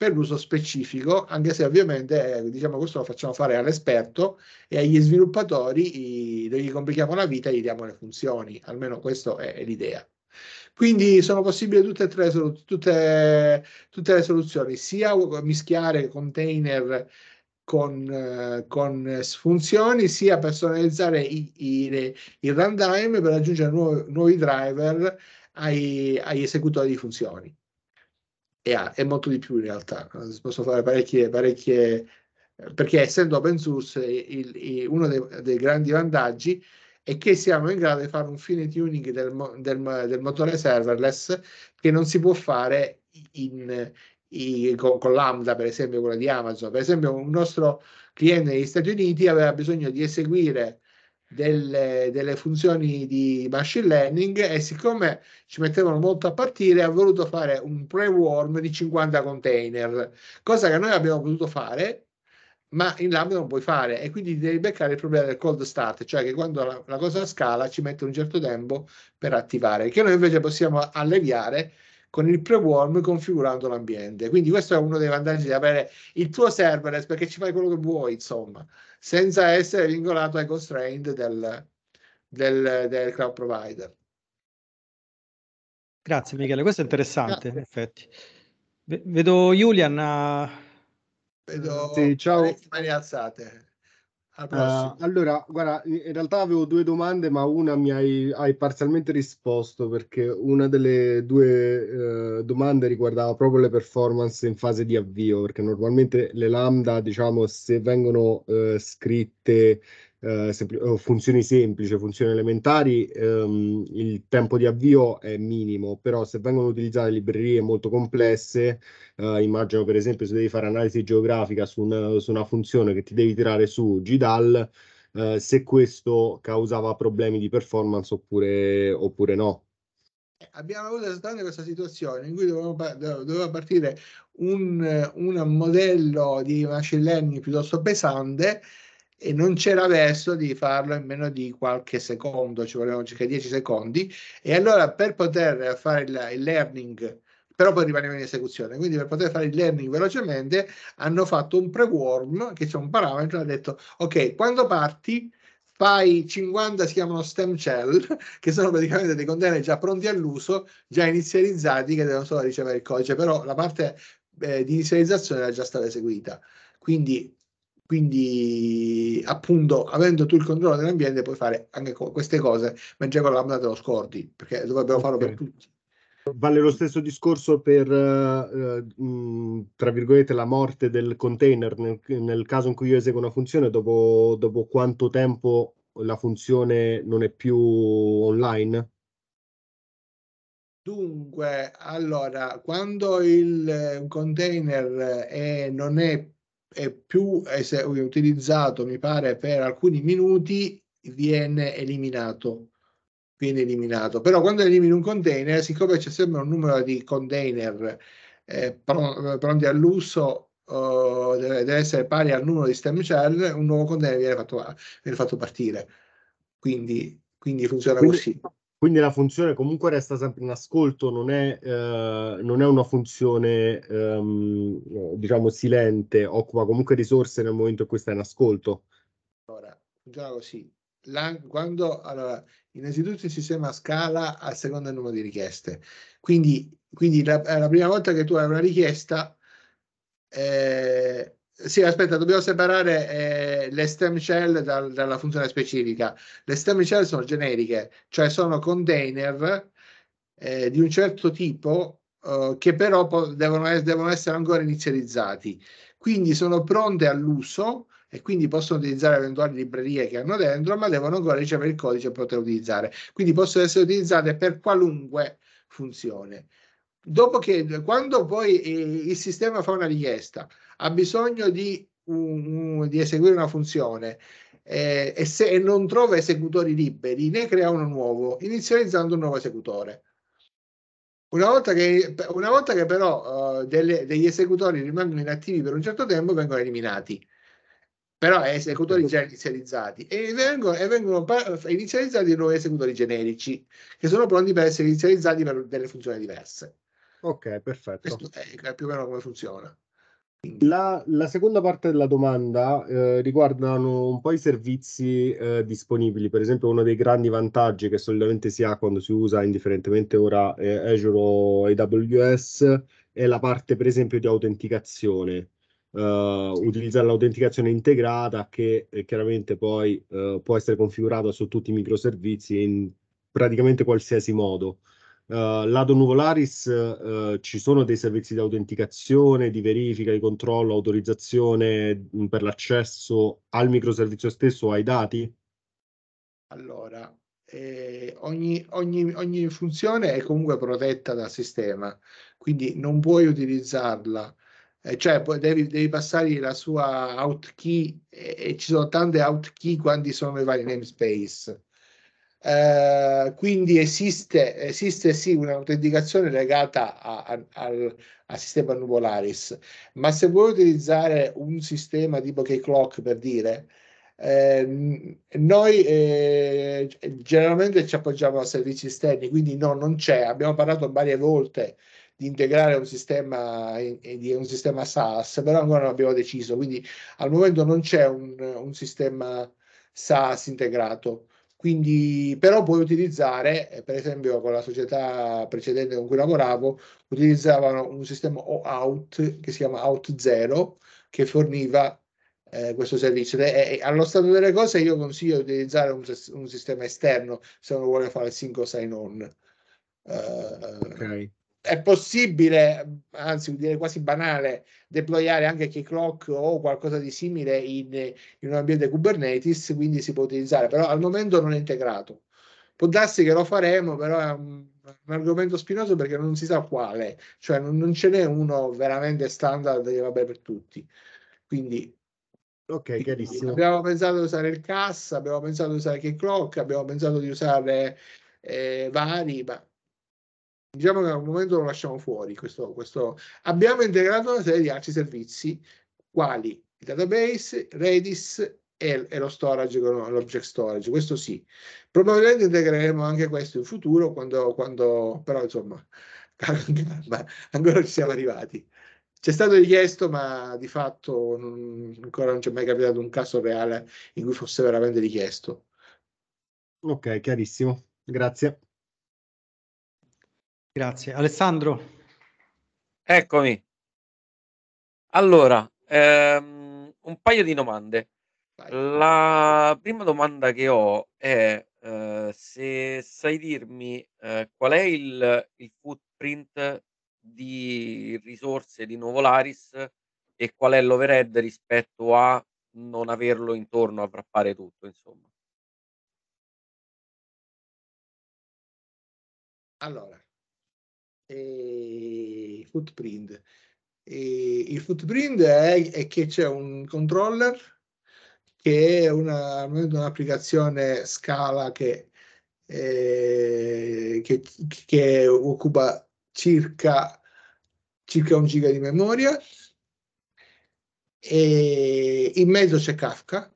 per l'uso specifico, anche se ovviamente eh, diciamo questo lo facciamo fare all'esperto e agli sviluppatori i, gli complichiamo la vita e gli diamo le funzioni, almeno questa è, è l'idea. Quindi sono possibili tutte e tre tutte, tutte le soluzioni, sia mischiare container con, eh, con, funzioni, sia personalizzare il runtime per aggiungere nuovi, nuovi driver ai, agli esecutori di funzioni e, ha, e molto di più in realtà. Si possono fare parecchie, parecchie eh, perché essendo open source il, il, uno dei, dei, grandi vantaggi è che siamo in grado di fare un fine tuning del, del, del motore serverless che non si può fare in, i, con, con, Lambda, per esempio, quella di Amazon. Per esempio, un nostro cliente negli Stati Uniti aveva bisogno di eseguire delle, delle, funzioni di machine learning e siccome ci mettevano molto a partire ha voluto fare un pre-warm di 50 container, cosa che noi abbiamo potuto fare ma in lambda non puoi fare e quindi devi beccare il problema del cold start, cioè che quando la, la cosa scala ci mette un certo tempo per attivare, che noi invece possiamo alleviare con il pre-warm configurando l'ambiente. Quindi questo è uno dei vantaggi di avere il tuo serverless perché ci fai quello che vuoi, insomma senza essere vincolato ai constraint del, del, del cloud provider. Grazie Michele, questo è interessante, in effetti. Vedo Julian. Ah, vedo sì, ciao. mani alzate. Uh, allora, guarda, in realtà avevo due domande, ma una mi hai, hai parzialmente risposto perché una delle due eh, domande riguardava proprio le performance in fase di avvio, perché normalmente le lambda, diciamo, se vengono eh, scritte eh, sempl- eh, funzioni semplici, funzioni elementari, ehm, il tempo di avvio è minimo, però se vengono utilizzate librerie molto complesse, eh, immagino per esempio se devi fare analisi geografica su una, su una funzione che ti devi tirare su GDAL, eh, se questo causava problemi di performance oppure, oppure no eh, abbiamo avuto esattamente questa situazione in cui doveva partire un, un modello di machine learning piuttosto pesante e non c'era verso di farlo in meno di qualche secondo, ci volevano circa 10 secondi e allora per poter fare il, il learning però poi rimaneva in esecuzione. Quindi per poter fare il learning velocemente hanno fatto un pre-worm, che c'è un parametro, ha detto, ok, quando parti fai 50, si chiamano stem cell, che sono praticamente dei container già pronti all'uso, già inizializzati, che devono solo ricevere il codice, però la parte eh, di inizializzazione era già stata eseguita. Quindi quindi, appunto, avendo tu il controllo dell'ambiente, puoi fare anche co- queste cose, mentre con lambda te lo scordi, perché dovrebbero okay. farlo per tutti. Vale lo stesso discorso per, eh, mh, eh, mm, tra virgolette, la morte del container, nel, nel, caso in cui io eseguo una funzione, dopo, dopo quanto tempo la funzione non è più online? Dunque, allora, quando il container è, eh, non è è più è utilizzato, mi pare, per alcuni minuti, viene eliminato. Viene eliminato. Però quando elimini un container, siccome c'è sempre un numero di container eh, eh pronti all'uso, eh, deve essere pari al numero di stem cell, un nuovo container viene fatto, viene fatto partire. Quindi, quindi funziona quindi, così. Quindi la funzione comunque resta sempre in ascolto, non è, eh, non è una funzione ehm, diciamo silente, occupa comunque risorse nel momento in cui sta in ascolto. Allora, funziona così. La, quando, allora, innanzitutto il sistema scala a seconda del numero di richieste. Quindi, quindi la, eh, la prima volta che tu hai una richiesta, eh, sì, aspetta, dobbiamo separare eh, le stem cell dal, dalla funzione specifica. Le stem cell sono generiche, cioè sono container eh, di un certo tipo eh, che però po- devono, es- devono, essere ancora inizializzati. Quindi sono pronte all'uso e quindi possono utilizzare eventuali librerie che hanno dentro, ma devono ancora ricevere il codice per poter utilizzare. Quindi possono essere utilizzate per qualunque funzione dopo che quando poi eh, il sistema fa una richiesta, ha bisogno di, um, di eseguire una funzione eh, e, se, e non trova esecutori liberi, ne crea uno nuovo, inizializzando un nuovo esecutore. Una volta che, una volta che però uh, delle, degli esecutori rimangono inattivi per un certo tempo, vengono eliminati. Però è esecutori già inizializzati e vengono, e vengono inizializzati nuovi esecutori generici che sono pronti per essere inizializzati per delle funzioni diverse. Ok, perfetto. Questo è più o meno come funziona. La, la, seconda parte della domanda eh, riguardano un po' i servizi eh, disponibili, per esempio uno dei grandi vantaggi che solitamente si ha quando si usa indifferentemente ora eh, Azure o AWS è la parte per esempio di autenticazione, eh, utilizzare l'autenticazione integrata che eh, chiaramente poi eh, può essere configurata su tutti i microservizi in praticamente qualsiasi modo. Uh, lato Nuvolaris uh, eh, ci sono dei servizi di autenticazione, di verifica, di controllo, autorizzazione per l'accesso al microservizio stesso, ai dati? Allora, eh, ogni, ogni, ogni, funzione è comunque protetta dal sistema, quindi non puoi utilizzarla. Eh, cioè, devi, devi passare la sua out key e, e ci sono tante out key quando sono i vari namespace eh, quindi esiste, esiste sì un'autenticazione legata a, a, al, al, sistema Nuvolaris, ma se vuoi utilizzare un sistema tipo K-Clock per dire, eh, noi eh, generalmente ci appoggiamo a servizi esterni, quindi no, non c'è. Abbiamo parlato varie volte di integrare un sistema, di un sistema SaaS, però ancora non abbiamo deciso, quindi al momento non c'è un, un sistema SaaS integrato. Quindi, però puoi utilizzare, eh, per esempio con la società precedente con cui lavoravo, utilizzavano un sistema OAuth che si chiama OutZero che forniva eh, questo servizio. E, e, allo stato delle cose io consiglio di utilizzare un, un sistema esterno se uno vuole fare single sign-on. Uh, eh, okay è possibile, anzi direi quasi banale, deployare anche Keyclock o qualcosa di simile in, in, un ambiente Kubernetes, quindi si può utilizzare, però al momento non è integrato. Può darsi che lo faremo, però è un, un argomento spinoso perché non si sa quale, cioè non, non ce n'è uno veramente standard che va bene per tutti. Quindi Ok, chiarissimo. Abbiamo pensato di usare il CAS, abbiamo pensato di usare Keyclock, abbiamo pensato di usare eh, vari, ma diciamo che al momento lo lasciamo fuori. Questo, questo. Abbiamo integrato una serie di altri servizi, quali il database, Redis e, e lo storage, l'object storage, questo sì. Probabilmente integreremo anche questo in futuro, quando, quando però insomma, ancora ci siamo arrivati. C'è stato richiesto, ma di fatto non, ancora non ci è mai capitato un caso reale in cui fosse veramente richiesto. Ok, chiarissimo. Grazie. Grazie. Alessandro. Eccomi. Allora, ehm, un paio di domande. Vai. La prima domanda che ho è eh, se sai dirmi eh, qual è il, il, footprint di risorse di Nuovo Laris e qual è l'overhead rispetto a non averlo intorno a frappare tutto, insomma. Allora, e footprint. E il footprint è, è che c'è un controller che è una, un'applicazione Scala che, eh, che, che occupa circa, circa un giga di memoria e in mezzo c'è Kafka,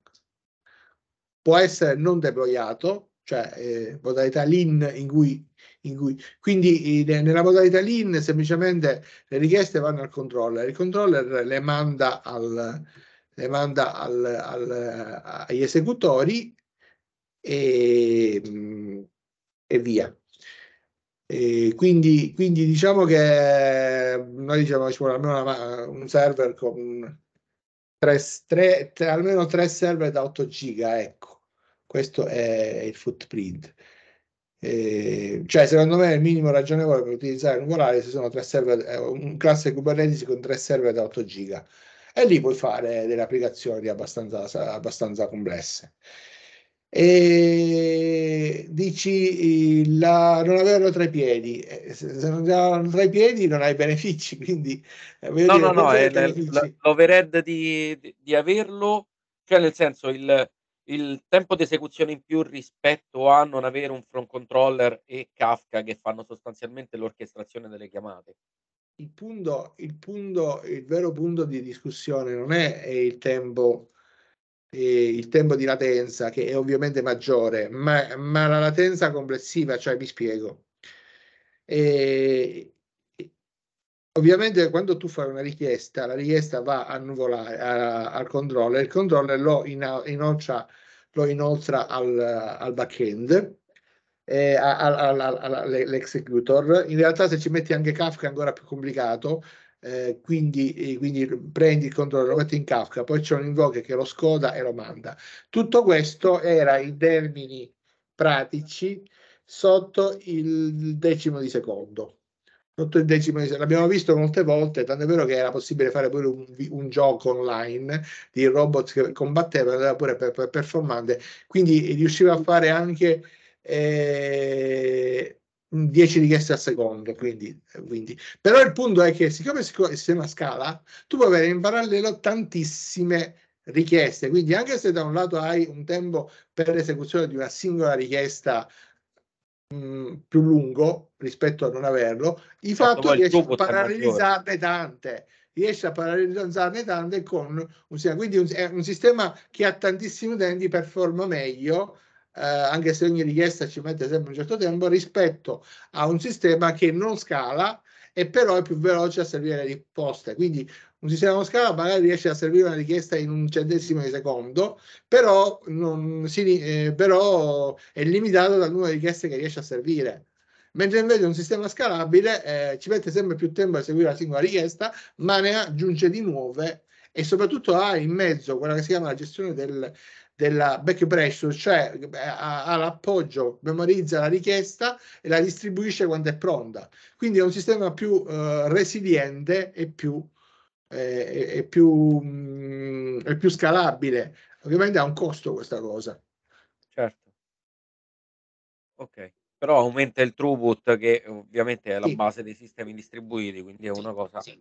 può essere non deployato, cioè eh, modalità lean in cui cui, quindi nella modalità lean semplicemente le richieste vanno al controller, il controller le manda, al, le manda al, al, agli esecutori e, e via. E quindi, quindi, diciamo che noi diciamo ci vuole almeno una, un server con tre, tre, tre, almeno tre server da 8 giga, ecco, questo è il footprint. Eh, cioè, secondo me il minimo ragionevole per utilizzare un volare se sono tre server, eh, un cluster Kubernetes con tre server da 8 giga e lì puoi fare delle applicazioni abbastanza, abbastanza complesse. E dici la, non averlo tra i piedi, eh, se non averlo tra i piedi non hai benefici, quindi no, dire, no, no, è l'overhead di, di, averlo, cioè nel senso il, il tempo di esecuzione in più rispetto a non avere un front controller e Kafka che fanno sostanzialmente l'orchestrazione delle chiamate. Il punto, il punto, il vero punto di discussione non è, è il tempo il tempo di latenza che è ovviamente maggiore, ma, ma la latenza complessiva, cioè vi spiego. E Ovviamente quando tu fai una richiesta, la richiesta va a nuvolare, a, al controller, il controller lo, in, inoltra, lo inoltra al, al backend, eh, all'executor. In realtà se ci metti anche Kafka è ancora più complicato, eh, quindi, eh, quindi, prendi il controller, lo metti in Kafka, poi c'è un invoke che lo scoda e lo manda. Tutto questo era in termini pratici sotto il decimo di secondo il decimo 8 l'abbiamo visto molte volte, tanto è vero che era possibile fare pure un, un gioco online di robot che combatteva, era pure per, per performante, quindi riusciva a fare anche eh, 10 richieste al secondo. Quindi, eh, quindi, Però il punto è che siccome il sistema scala, tu puoi avere in parallelo tantissime richieste, quindi anche se da un lato hai un tempo per l'esecuzione di una singola richiesta Mm, più lungo rispetto a non averlo, di certo, fatto che riesce a paralizzarne tante riesce a paralizzarne tante con un sistema. Quindi un, è un sistema che ha tantissimi utenti performa meglio, eh, anche se ogni richiesta ci mette sempre un certo tempo, rispetto a un sistema che non scala e però è più veloce a servire le risposte. Quindi un sistema Moscava magari riesce a servire una richiesta in un centesimo di secondo, però, non, si, eh, però è limitato dal numero di richieste che riesce a servire mentre invece un sistema scalabile eh, ci mette sempre più tempo a eseguire la singola richiesta, ma ne aggiunge di nuove e soprattutto ha in mezzo quella che si chiama la gestione del, della back pressure, cioè eh, ha, ha, l'appoggio, memorizza la richiesta e la distribuisce quando è pronta. Quindi è un sistema più eh, resiliente e più è, è, più, mh, mm, è più scalabile. Ovviamente ha un costo questa cosa. Certo. Ok però aumenta il throughput che ovviamente è la sì. base dei sistemi distribuiti, quindi è una cosa... Sì. È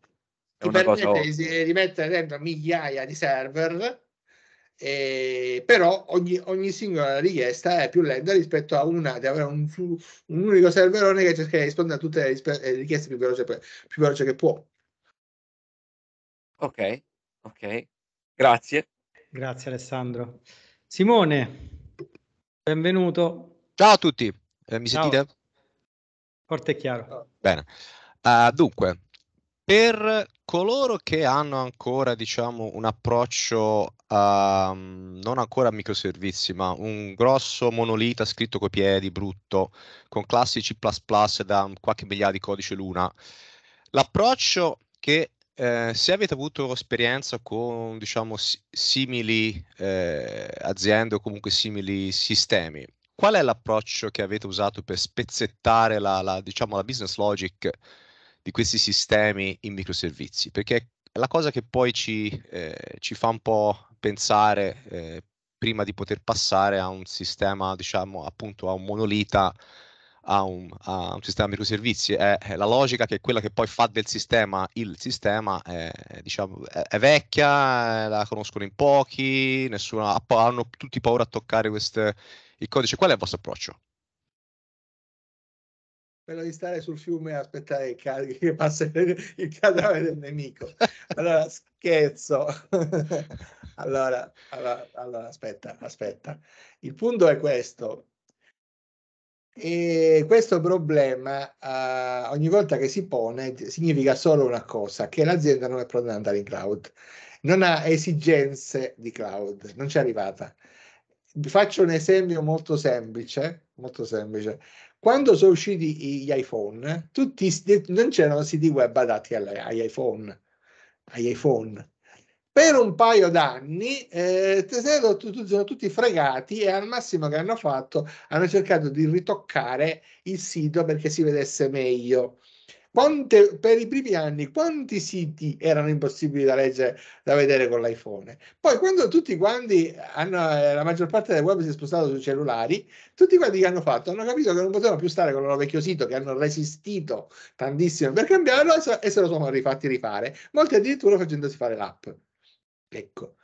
Ti una cosa... di mettere dentro migliaia di server, e però ogni, ogni, singola richiesta è più lenta rispetto a una, di avere un, un unico serverone che cerca di rispondere a tutte le eh, richieste più veloce, più veloce che può. Ok, ok, grazie. Grazie Alessandro. Simone, benvenuto. Ciao a tutti, eh, mi Ciao. sentite? Forte e chiaro. Bene, uh, dunque, per coloro che hanno ancora, diciamo, un approccio a, ehm, non ancora a microservizi, ma un grosso monolita scritto coi piedi, brutto, con classici C++ da qualche migliaia di codice l'una, l'approccio che Ehm, se avete avuto esperienza con diciamo, simili eh, aziende o comunque simili sistemi, qual è l'approccio che avete usato per spezzettare la, la, diciamo, la business logic di questi sistemi in microservizi? Perché è la cosa che poi ci, eh, ci fa un po' pensare ehm, prima di poter passare a un sistema, diciamo, appunto a un monolita a un, a un sistema microservizi, è, è, la logica che è quella che poi fa del sistema il sistema, è, diciamo, è, è vecchia, eh, la conoscono in pochi, nessuno, hanno tutti paura a toccare queste, il codice. Qual è il vostro approccio? quello di stare sul fiume e aspettare cal- che passi il cadavere del nemico. Allora, scherzo. allora, allora, allora, aspetta, aspetta. Il punto è questo. E questo problema eh, ogni volta che si pone significa solo una cosa, che l'azienda non è pronta ad andare in cloud, non ha esigenze di cloud, non c'è arrivata. Vi faccio un esempio molto semplice, molto semplice. Quando sono usciti gli iPhone, tutti, non c'erano siti web adatti agli iPhone, agli iPhone per un paio d'anni eh, sono tutti fregati e al massimo che hanno fatto hanno cercato di ritoccare il sito perché si vedesse meglio. Quante, per i primi anni quanti siti erano impossibili da leggere, da vedere con l'iPhone. Poi quando tutti quanti hanno, eh, la maggior parte del web si è spostato sui cellulari, tutti quanti che hanno fatto hanno capito che non potevano più stare con il loro vecchio sito, che hanno resistito tantissimo per cambiarlo e se lo sono rifatti rifare, molti addirittura facendosi fare l'app. Ecco.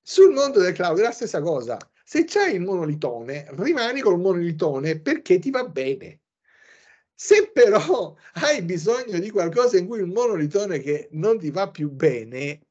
Sul mondo del cloud è la stessa cosa. Se c'hai il monolitone, rimani col monolitone perché ti va bene. Se però hai bisogno di qualcosa in cui il monolitone che non ti va più bene,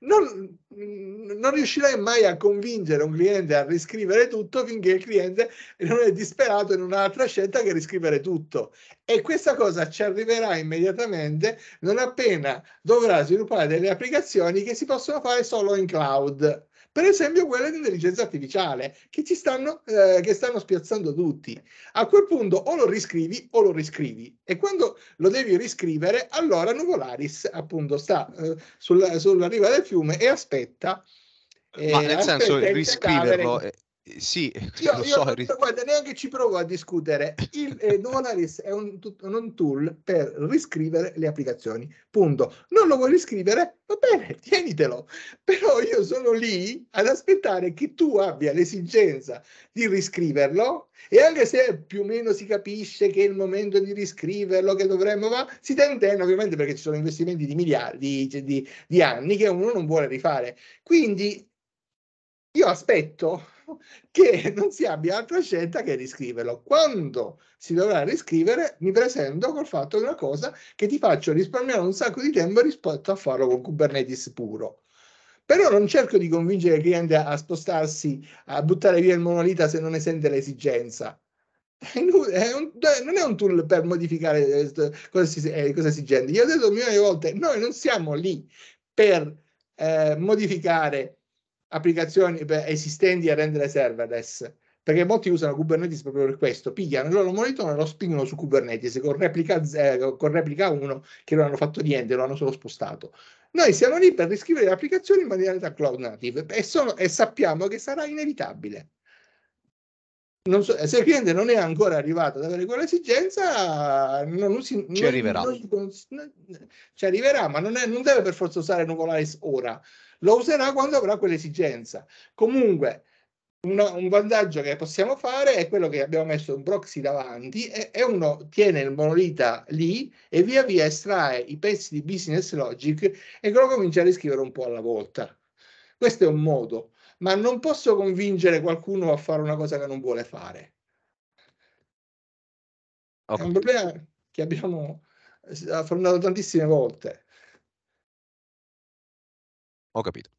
non, non riuscirai mai a convincere un cliente a riscrivere tutto finché il cliente non è disperato in un'altra scelta che riscrivere tutto. E questa cosa ci arriverà immediatamente non appena dovrà sviluppare delle applicazioni che si possono fare solo in cloud per esempio quelle di intelligenza artificiale, che ci stanno, eh, che stanno spiazzando tutti. A quel punto o lo riscrivi o lo riscrivi. E quando lo devi riscrivere, allora Nuvolaris appunto sta eh, sulla, sulla riva del fiume e aspetta eh, ma nel eh, senso riscriverlo è, sì, io, lo so. Io, guarda, neanche ci provo a discutere. Il eh, Novolaris è un, un, tool per riscrivere le applicazioni. Punto. Non lo vuoi riscrivere? Va bene, tienitelo. Però io sono lì ad aspettare che tu abbia l'esigenza di riscriverlo e anche se più o meno si capisce che è il momento di riscriverlo, che dovremmo, ma si tentenne ovviamente perché ci sono investimenti di miliardi di, di, di anni che uno non vuole rifare. Quindi io aspetto che non si abbia altra scelta che riscriverlo. Quando si dovrà riscrivere, mi presento col fatto di una cosa che ti faccio risparmiare un sacco di tempo rispetto a farlo con Kubernetes puro. Però non cerco di convincere il cliente a spostarsi, a buttare via il monolita se non ne sente l'esigenza. È un, non è un tool per modificare eh, cosa, si, eh, cosa si gente. Gli ho detto milioni di volte, noi non siamo lì per eh, modificare applicazioni esistenti a rendere serverless, perché molti usano Kubernetes proprio per questo, pigliano il loro monitor e lo spingono su Kubernetes con replica, eh, con replica 1 che non hanno fatto niente, lo hanno solo spostato. Noi siamo lì per riscrivere le applicazioni in modalità cloud native e, sono, e sappiamo che sarà inevitabile. So, se il cliente non è ancora arrivato ad avere quell'esigenza, non usi, ci non, arriverà. Non, non, ci arriverà, ma non, è, non deve per forza usare Nuvolaris ora. Lo userà quando avrà quell'esigenza. Comunque, una, un vantaggio che possiamo fare è quello che abbiamo messo un proxy davanti e, e, uno tiene il monolita lì e via via estrae i pezzi di business logic e lo comincia a riscrivere un po' alla volta. Questo è un modo, ma non posso convincere qualcuno a fare una cosa che non vuole fare. Okay. È un problema che abbiamo eh, affrontato tantissime volte. Ho capito.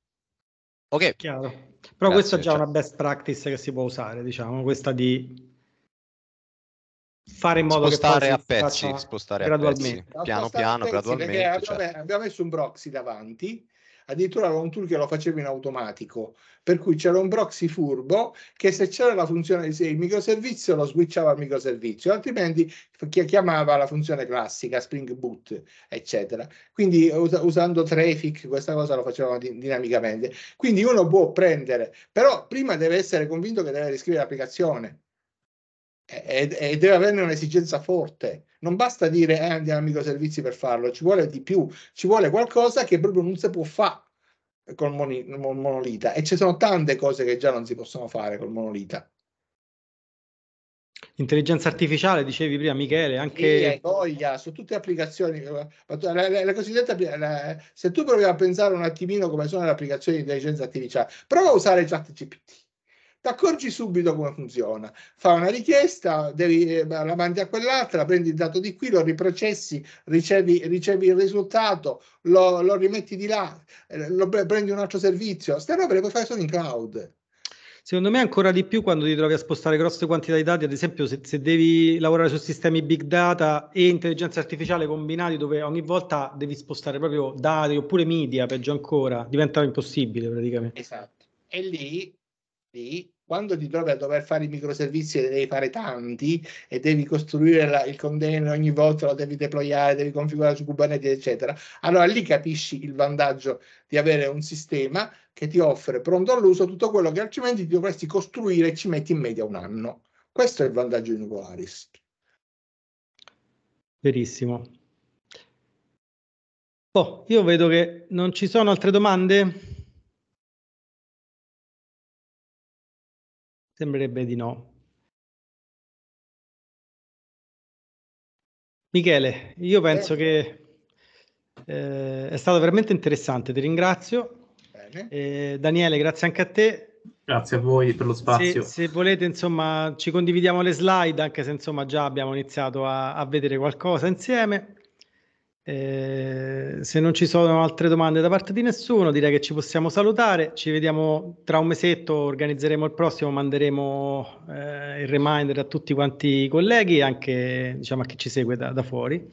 Ok. Chiaro. Però Grazie, questa è già ciao. una best practice che si può usare, diciamo, questa di fare in modo spostare che a pezzi, spostare gradualmente. a pezzi, piano piano, gradualmente. cioè... abbiamo messo un proxy davanti addirittura l'home tool che lo faceva in automatico, per cui c'era un proxy furbo che se c'era la funzione, se il microservizio lo switchava al microservizio, altrimenti chiamava la funzione classica, Spring Boot, eccetera. Quindi us usando Traffic questa cosa lo facevano din dinamicamente. Quindi uno può prendere, però prima deve essere convinto che deve riscrivere l'applicazione e, e deve averne un'esigenza forte. Non basta dire eh, andiamo a microservizi per farlo, ci vuole di più, ci vuole qualcosa che proprio non si può fare col moni, monolita e ci sono tante cose che già non si possono fare col monolita. Intelligenza artificiale, dicevi prima Michele, anche... Sì, voglia, su tutte le applicazioni, eh, la, la, la cosiddetta, la, se tu provi a pensare un attimino come sono le applicazioni di intelligenza artificiale, prova a usare ChatGPT ti accorgi subito come funziona. Fa una richiesta, devi, eh, la mandi a quell'altra, prendi il dato di qui, lo riprocessi, ricevi, ricevi il risultato, lo, lo, rimetti di là, eh, lo, prendi un altro servizio. Ste robe le puoi fare solo in cloud. Secondo me ancora di più quando ti trovi a spostare grosse quantità di dati, ad esempio se, se, devi lavorare su sistemi big data e intelligenza artificiale combinati dove ogni volta devi spostare proprio dati oppure media, peggio ancora, diventa impossibile praticamente. Esatto. E lì quando ti trovi a dover fare i microservizi e devi fare tanti e devi costruire la, il container ogni volta, lo devi deployare, devi configurare su Kubernetes, eccetera, allora lì capisci il vantaggio di avere un sistema che ti offre pronto all'uso tutto quello che altrimenti ti dovresti costruire e ci metti in media un anno. Questo è il vantaggio di Nucolaris. Verissimo. Oh, io vedo che non ci sono altre domande. Sembrerebbe di no. Michele, io penso Bene. che eh, è stato veramente interessante, ti ringrazio. Eh, Daniele, grazie anche a te. Grazie a voi per lo spazio. Se, se, volete, insomma, ci condividiamo le slide, anche se insomma già abbiamo iniziato a, a vedere qualcosa insieme. Eh, se non ci sono altre domande da parte di nessuno, direi che ci possiamo salutare. Ci vediamo tra un mesetto, organizzeremo il prossimo, manderemo eh, il reminder a tutti quanti i colleghi, anche diciamo, a chi ci segue da, da fuori.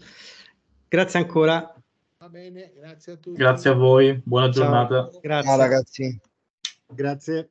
Grazie ancora. Va bene, grazie a tutti. Grazie a voi, buona Ciao. giornata. Grazie. Ciao ragazzi. Grazie.